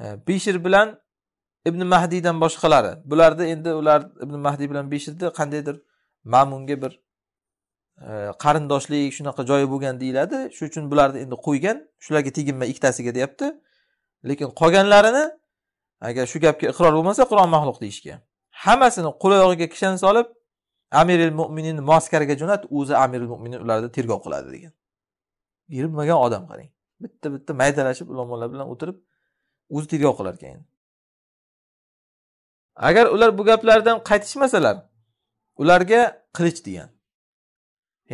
e, bishir bilan ibn mahdiydan boshqalari bularni endi ular ibn mahdiy bilan bishirni qandaydir mamunga bir e, qarindoshlik shunaqa joyi bo'lgan deyiladi shuning uchun bularni endi qo'ygan shularga teginma ikkitasiga deyapti lekin qolganlarini agar shu gapga iqror bo'lmasa qur'on maxluq deyishgan hammasini oyog'iga kishan solib amiril mo'minini moskarga jo'nat o'zi amiril mo'minin ularni tergov qiladi degan yurmagan odam qarang bitta bitta maydalashib ulamolar bilan o'tirib o'zi tergov qilar ekan agar ular bu gaplardan qaytishmasalar ularga qilich degan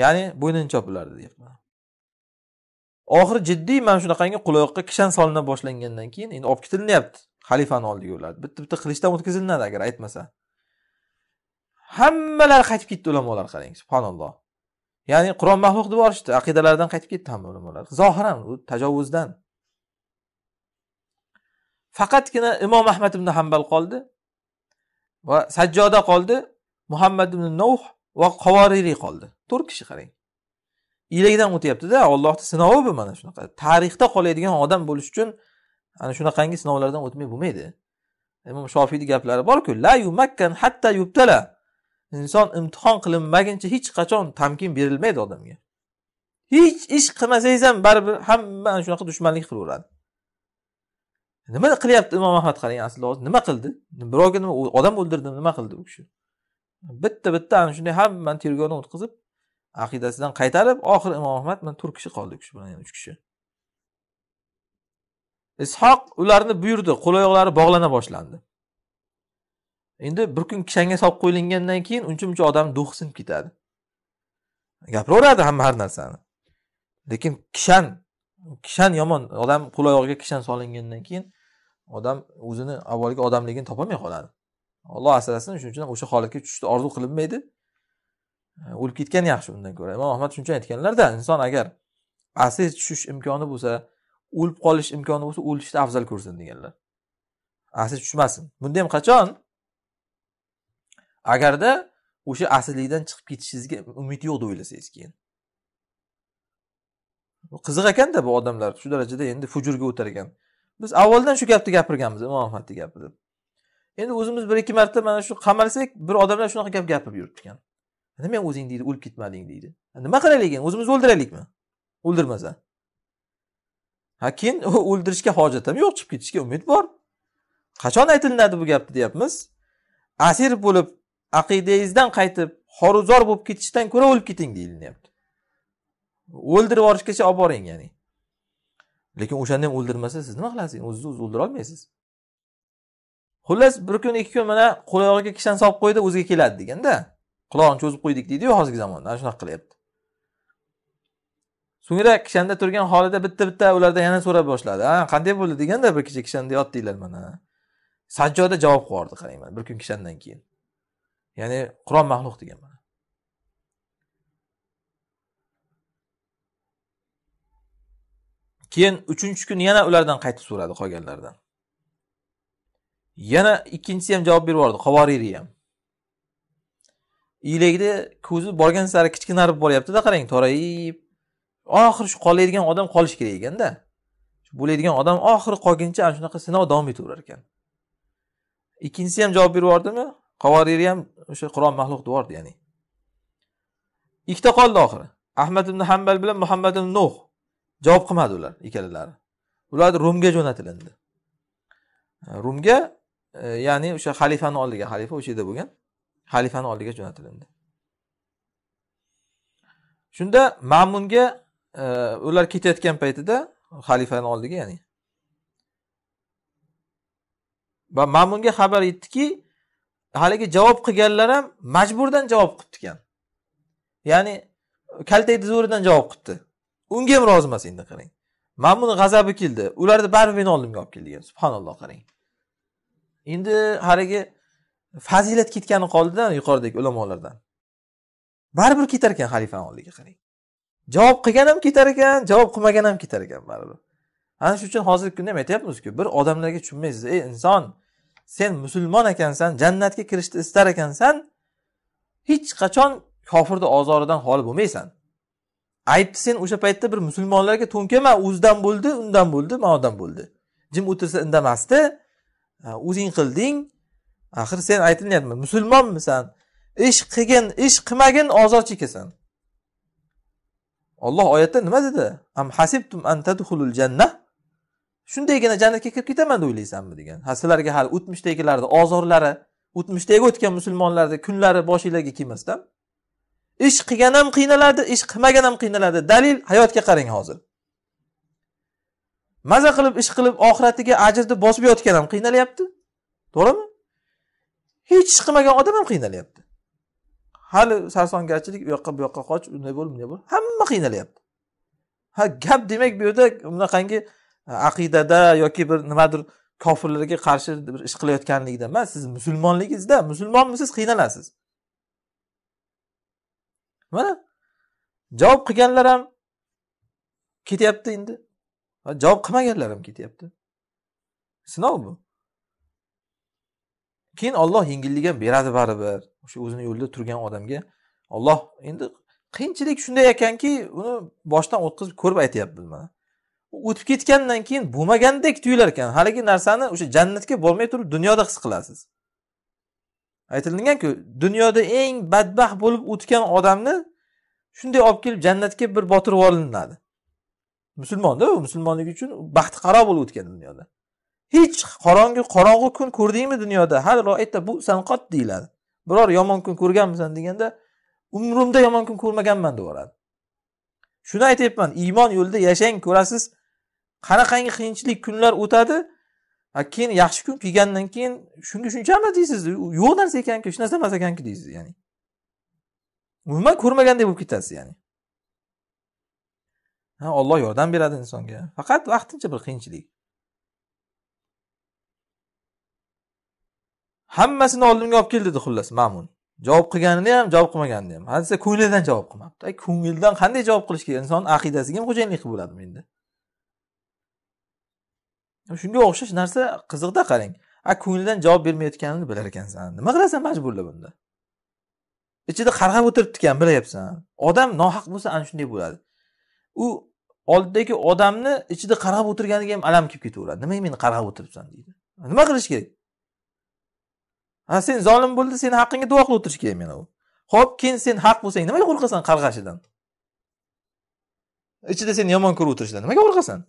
ya'ni bo'ynini chop ularni deyapman oxiri jiddiy mana shunaqangi quloqqa kishan solina boshlangandan keyin endi olib ketilinyapti xalifani oldiga ular bitta bitta qilichdan o'tkazilinadi agar aytmasa hammalari qaytib ketdi ulamolar qarang subhanalloh ya'ni qur'on mahluq deb yuborishdi aqidalaridan qaytib ketdi hamma ulamolar zohiran u tajovuzdan faqatgina imom ahmad ibn hambal qoldi va sajjoda qoldi muhammad ibn nuh va qavoririy qoldi to'rt kishi qarang iyligidan o'tyaptida ollohni sinovi bu mana shunaqa tarixda qoladigan odam bo'lish uchun ana shunaqangi sinovlardan o'tmay bo'lmaydi imom shofiyni gaplari borku la yumakkan hatta yubtala inson imtihon qilinmaguncha hech qachon tamkin berilmaydi odamga hech ish qilmasangiz ham baribir hamma ana shunaqa dushmanlik qilaveradi nima qilyapti imom ahmad qarang aslida hozir nima qildi birovga nima odam o'ldirdim nima qildi u kishi bitta bitta ana shunday hammani tergovdan o'tkazib aqidasidan qaytarib oxiri imom ahmad mana to'rt kishi qoldi kishi bilan uch kishi ishoq ularni buyurdi qo'l oyoqlari bog'lana boshlandi endi bir kun kishanga solib qo'yilgandan keyin uncha muncha odam duhi sinib ketadi gapiraveradi hamma har narsani lekin kishan kishan yomon odam qo'l oyog'iga kishan solingandan keyin odam o'zini avvalgi odamligini topolmay qoladi olloh asrasin shuning uchun o'sha holatga tushishni orzu qilinmaydi o'lib ketgan yaxshi undan ko'ra imom ahmad shuncha aytganlarda inson agar asir tushish imkoni bo'lsa o'lib qolish imkoni bo'lsa o'lishni afzal ko'rsin deganlar asir tushmasin bunda ham qachon agarda o'sha asirlikdan chiqib ketishingizga umid yo'q deb o'ylasangiz keyin qiziq ekanda bu odamlar shu darajada endi fujurga o'tar ekan biz avvaldan shu gapni gapirganmiz imom ahmadni gapi deb endi o'zimiz bir ikki marta mana shu qamalsak bir odamlar shunaqa gap gapirib yuribdi ekan nima o'zing deydi o'lib ketmading deydi nima qilaylik endi o'zimizni o'ldiraylikmi o'ldirmasa ha keyin o'ldirishga hojat ham yo'q chiqib ketishga umid bor qachon aytilinadi bu gapni deyapmiz asir bo'lib aqidangizdan qaytib xoruzor bo'lib ketishdan ko'ra o'lib keting deyilyapti o'ldirib yuborishgacha olib boring ya'ni lekin o'shanda ham o'ldirmasa siz nima qilasiz o'zingizni o'zi o'ldira olmaysiz xullas bir kun ikki kun mana qo'l oyog'iga kishan solib qo'ydi o'ziga keladi deganda qulog'ini cho'zib qo'ydik deydiyu hozirgi zamonda ana shunaqa qilyapti so'ngra kishanda turgan holida bitta bitta ulardan yana so'rab boshladi ha qanday bo'ldi deganda bir kecha kishanda yotdinglar mana sajjoda javob qilib qarang mana bir kun kishandan keyin ya'ni qur'on maxluq degan mana keyin uchinchi kun yana ulardan qaytib so'radi qolganlardan yana ikkinchisi ham javob berib yubordi havoririy ham iylikni ko'zi borgan sari kichkinarib boryaptida qarang torayib oxiri shu qoladigan odam qolishi kerak ekanda bo'laydigan odam oxiri qolguncha ana shunaqa sinov davom etaverar ekan ikkinchisi ham javob berib yubordimi qavoriri ham o'sha qur'on maxluq deyordi ya'ni ikkita qoldi oxiri ahmad ibn hambal bilan muhammad ibn nuh javob qilmadi ular ikkalalari ular rumga jo'natilindi rumga e, ya'ni o'sha xalifani oldiga xalifa o'sha yerda bo'lgan xalifani oldiga jo'natilindi shunda mamunga e, ular ketayotgan paytida xalifani oldiga ya'ni va mamunga xabar yetdiki haligi javob qilganlar ham majburdan javob ekan ya'ni kaltakni zo'ridan javob qilibdi unga ham rozi emas endi qarang mamun g'azabi keldi ularni baribir meni oldimga olib keldi degan subhanalloh qarang endi haligi fazilat ketgani qoldida yuqoridagi ulamolardan baribir ketar ekan xalifani oldiga qarang javob qilgan ham ketar ekan javob qilmagan ham ketar ekan baribir ana shuning uchun hozirgi kunda ham aytyapmizku bir odamlarga tushunmaysiz ey inson sen musulmon ekansan jannatga kirishni istar ekansan hech qachon kofirni ozoridan xoli bo'lmaysan aybni sen o'sha paytda bir musulmonlarga to'nkama o'zidan bo'ldi undan bo'ldi mandan bo'ldi jim o'tirsa indamasdi e, o'zing qilding axir sen aytilyapti musulmonmisan ish qilgin ish qilmagin ozor chekasan olloh oyatda nima dedi am hasibtum an tadkhulul janna shundaygina jannatga kirib ketaman deb o'ylaysanmi degan ha sizlarga hali o'tmishdagilarni ozorlari o'tmishdagi o'tgan musulmonlarni kunlari boshinglarga kelmasdan ish qilgan ham qiynaladi ish qilmagan ham qiynaladi dalil hayotga qarang hozir maza qilib ish qilib oxiratiga ajrni bosib yotgan ham qiynalyapti to'g'rimi hech ish qilmagan odam ham qiynalyapti hali sarsongarchilik u yoqqa bu yoqqa qoch unday bo'l bunday bo'l hamma qiynalyapti ha gap demak bu yerda bunaqangi e, aqidada yoki bir nimadir kofirlarga qarshi bir ish qilayotganlikda emas siz musulmonligingizda musulmonmisiz qiynalasiz mana javob qilganlar ham ketyapti endi javob qilmaganlar ham ketyapti sinov bu keyin olloh yengillik ham beradi baribir o'sha o'zini yo'lida turgan odamga olloh endi qiyinchilik shunday ekanki uni boshdan o'tkazib ko'rib aytyapmiz mana o'tib ketgandan keyin bo'lmagandek tuyular ekan haligi narsani o'sha jannatga bormay turib dunyoda his qilasiz aytilganku dunyoda eng badbaxt bo'lib o'tgan odamni shunday olib kelib jannatga bir botirib olinadi musulmonda u musulmonligi uchun qaro bo'lib o'tgan dunyoda hech qorong'i qorong'u kun ko'rdingmi dunyoda har roita bu sanqot deyiladi biror yomon kun ko'rganmisan deganda umrimda yomon kun ko'rmaganman deyaveradi shuni aytyapman iymon yo'lida yashang ko'rasiz qanaqangi qiyinchilik kunlar o'tadi keyin yaxshi kun kelgandan keyin shunga shunchami deysiz yo'q narsa ekanku hech narsa emas ekanku deysiz ya'ni umuman ko'rmagandek bo'lib ketasiz ya'ni ha olloh yordam beradi insonga faqat vaqtincha bir qiyinchilik hammasini oldimga olib kel dedi xullas ma'mun javob qilganini ham javob qilmaganini ham hadesa ko'nglidan javob qilmabdi ko'ngildan qanday javob qilish kerak inson aqidasiga ham xo'jayinlik qilib bo'ladimi endi shunga o'xshash narsa qiziqda qarang a ko'nglidan javob bermayotganini bilar ekansan nima qilasan majburlab unda ichida qarg'ab o'tiribdi ekan bilyapsan odam nohaq bo'lsa ana shunday bo'ladi u oldidagi odamni ichida qarg'ab o'tirganiga ham alam kelib ketaveradi nimaga meni qarg'ab o'tiribsan deydi nima qilish kerak ha sen zolim bo'ldi seni haqqingga duo qilib o'tirish kerak mana u ho'p keyin sen haq bo'lsang nimaga qo'rqasan qarg'ashidan ichida seni yomon ko'rib o'tirishidan nimaga qo'rqasan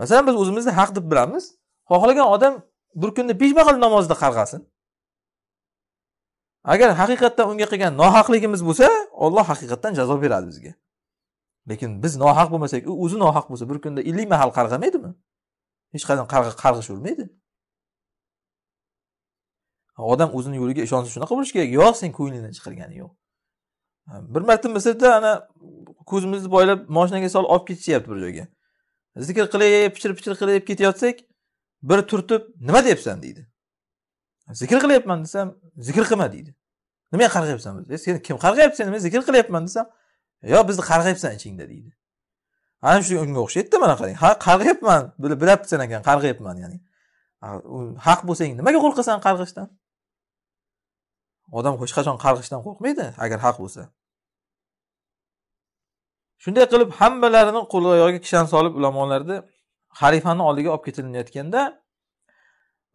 masalan biz o'zimizni haq deb bilamiz xohlagan odam bir kunda besh mahal namozda qarg'asin agar haqiqatdan unga qilgan nohaqligimiz bo'lsa olloh haqiqatdan jazo beradi bizga lekin biz nohaq bo'lmasak u o'zi nohaq bo'lsa bir kunda ellik mahal qarg'amaydimi hech qachon qarg'ish urmaydi odam o'zini yo'liga ishonishi shunaqa bo'lishi kerak yo'q sen ko'nglingdan chiqargani yo'q bir marta misrda ana ko'zimizni boylab moshinaga solib olib ketishyapti bir joyga zikr qilib pichir pichir qilib ketayotsak bir turtib nima deyapsan deydi zikr qilyapman desam zikr qilma deydi nimaga qarg'ayapsan biz e, sen kim qarg'ayapti sen zikr qilyapman desam yo bizni qarg'ayapsan ichingda deydi ana shu unga o'xshaydida mana qarang ha qarg'ayapman bilyapsan ekan qarg'ayapman ya'ni haq bo'lsang nimaga qo'rqasan qarg'ishdan odam hech qachon qarg'ishdan qo'rqmaydi agar haq bo'lsa shunday qilib hammalarini qo'l oyog'iga kishan solib ulamolarni xalifani oldiga olib ketilinayotganda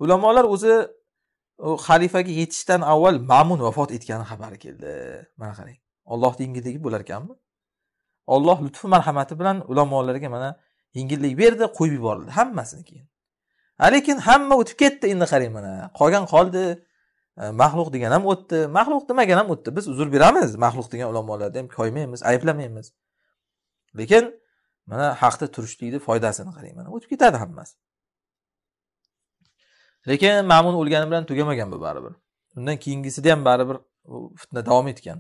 ulamolar o'zi u xalifaga yetishdan avval ma'mun vafot etgani xabari keldi mana qarang olloh yengilligi bo'lar ekanmi olloh lutfi marhamati bilan ulamolarga mana yengillik berdi qo'yib yuborildi hammasini keyin lekin hamma o'tib ketdi endi qarang mana qolgan qoldi E, maxluq degan ham o'tdi maxluq demagan ham o'tdi biz uzr beramiz maxluq degan ulamolarni ham koymaymiz ayblamaymiz lekin mana haqda turishlikni foydasini qarang mana o'tib ketadi hammasi lekin mamun o'lgani bilan tugamagan bu baribir undan keyingisida ham baribir fitna davom etgan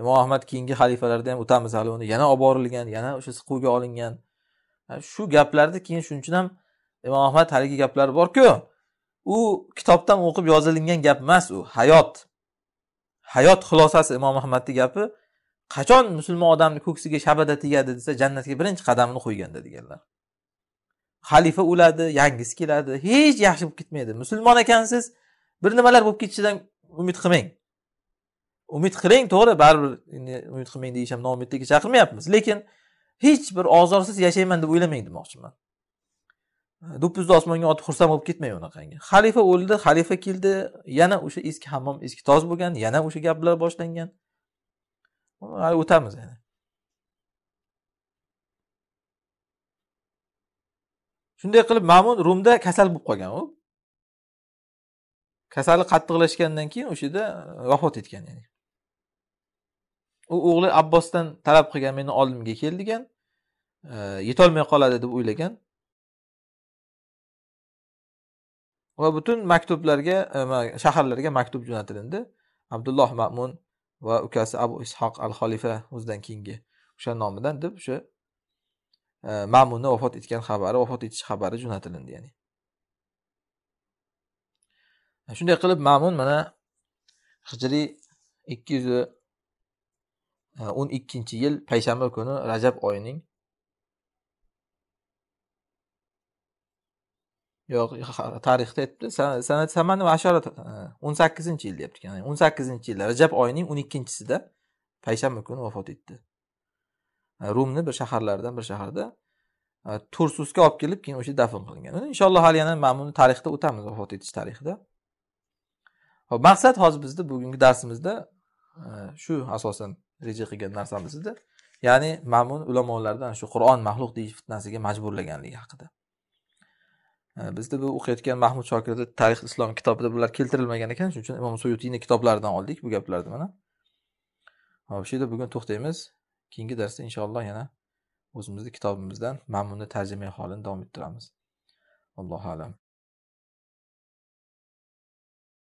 imom ahmad keyingi xalifalarda ham o'tamiz hali uni yana olib borilgan yana o'sha siquvga olingan shu gaplarni keyin shuning uchun ham imom ahmad haligi gaplari borku u kitobdan o'qib yozilingan gap emas u hayot hayot xulosasi imom ahmadni gapi qachon musulmon odamni ko'ksiga shabada tegadi desa jannatga birinchi qadamini qo'yganda deganlar xalifa o'ladi yangisi keladi hech yaxshi bo'lib ketmaydi musulmon ekansiz bir nimalar bo'lib ketishidan umid qilmang umid qiling to'g'ri baribir umid qilmang ham noumidlikka chaqirmayapmiz lekin hech bir ozorsiz yashayman deb o'ylamang demoqchiman do'ppizni osmonga otib xursand bo'lib ketmang unaqangi xalifa o'ldi xalifa keldi yana o'sha eski hammom eski toz bo'lgan yana o'sha gaplar boshlangan o'tamiz yana shunday qilib mamun rumda kasal bo'lib qolgan u kasali qattiqlashgandan keyin o'sha yerda e, vafot etgan ya'ni u o'g'li abbosdan talab qilgan meni oldimga kel degan e, yetolmay qoladi deb o'ylagan va butun maktublarga e, shaharlarga maktub jo'natilindi abdulloh ma'mun va ukasi abu ishoq al xolifa o'zidan keyingi o'sha nomidan deb o'sha e, ma'munni vafot etgan xabari vafot etish xabari jo'natilindi ya'ni e, shunday qilib ma'mun mana hijriy ikki yuz o'n ikkinchi yil payshanba kuni rajab oyining yo'q tarixda sanat saman va ashara o'n sakkizinchi yil deyapti ekan o'n sakkizinchi yilda rajab oyining o'n ikkinchisida payshanba kuni vafot etdi rumni bir shaharlaridan bir shaharda tursusga olib kelib keyin o'sha dafn qilingan inshaalloh hali yana mana buni tarixda o'tamiz vafot etish tarixida ho maqsad hozir bizni bugungi darsimizda shu asosan reja qilgan narsamizda ya'ni mamun ulamolardan shu qur'on maxluq deyish fitnasiga majburlaganligi haqida bizda bu o'qiyotgan mahmud shokirni tarix islom kitobida bular keltirilmagan ekan shuning uchun imom suyutiyni kitoblaridan oldik bu gaplarni mana hop shu yerda bugun to'xtaymiz keyingi darsda inshaalloh yana o'zimizni kitobimizdan mamunni tarjimai holini davom ettiramiz allohu alam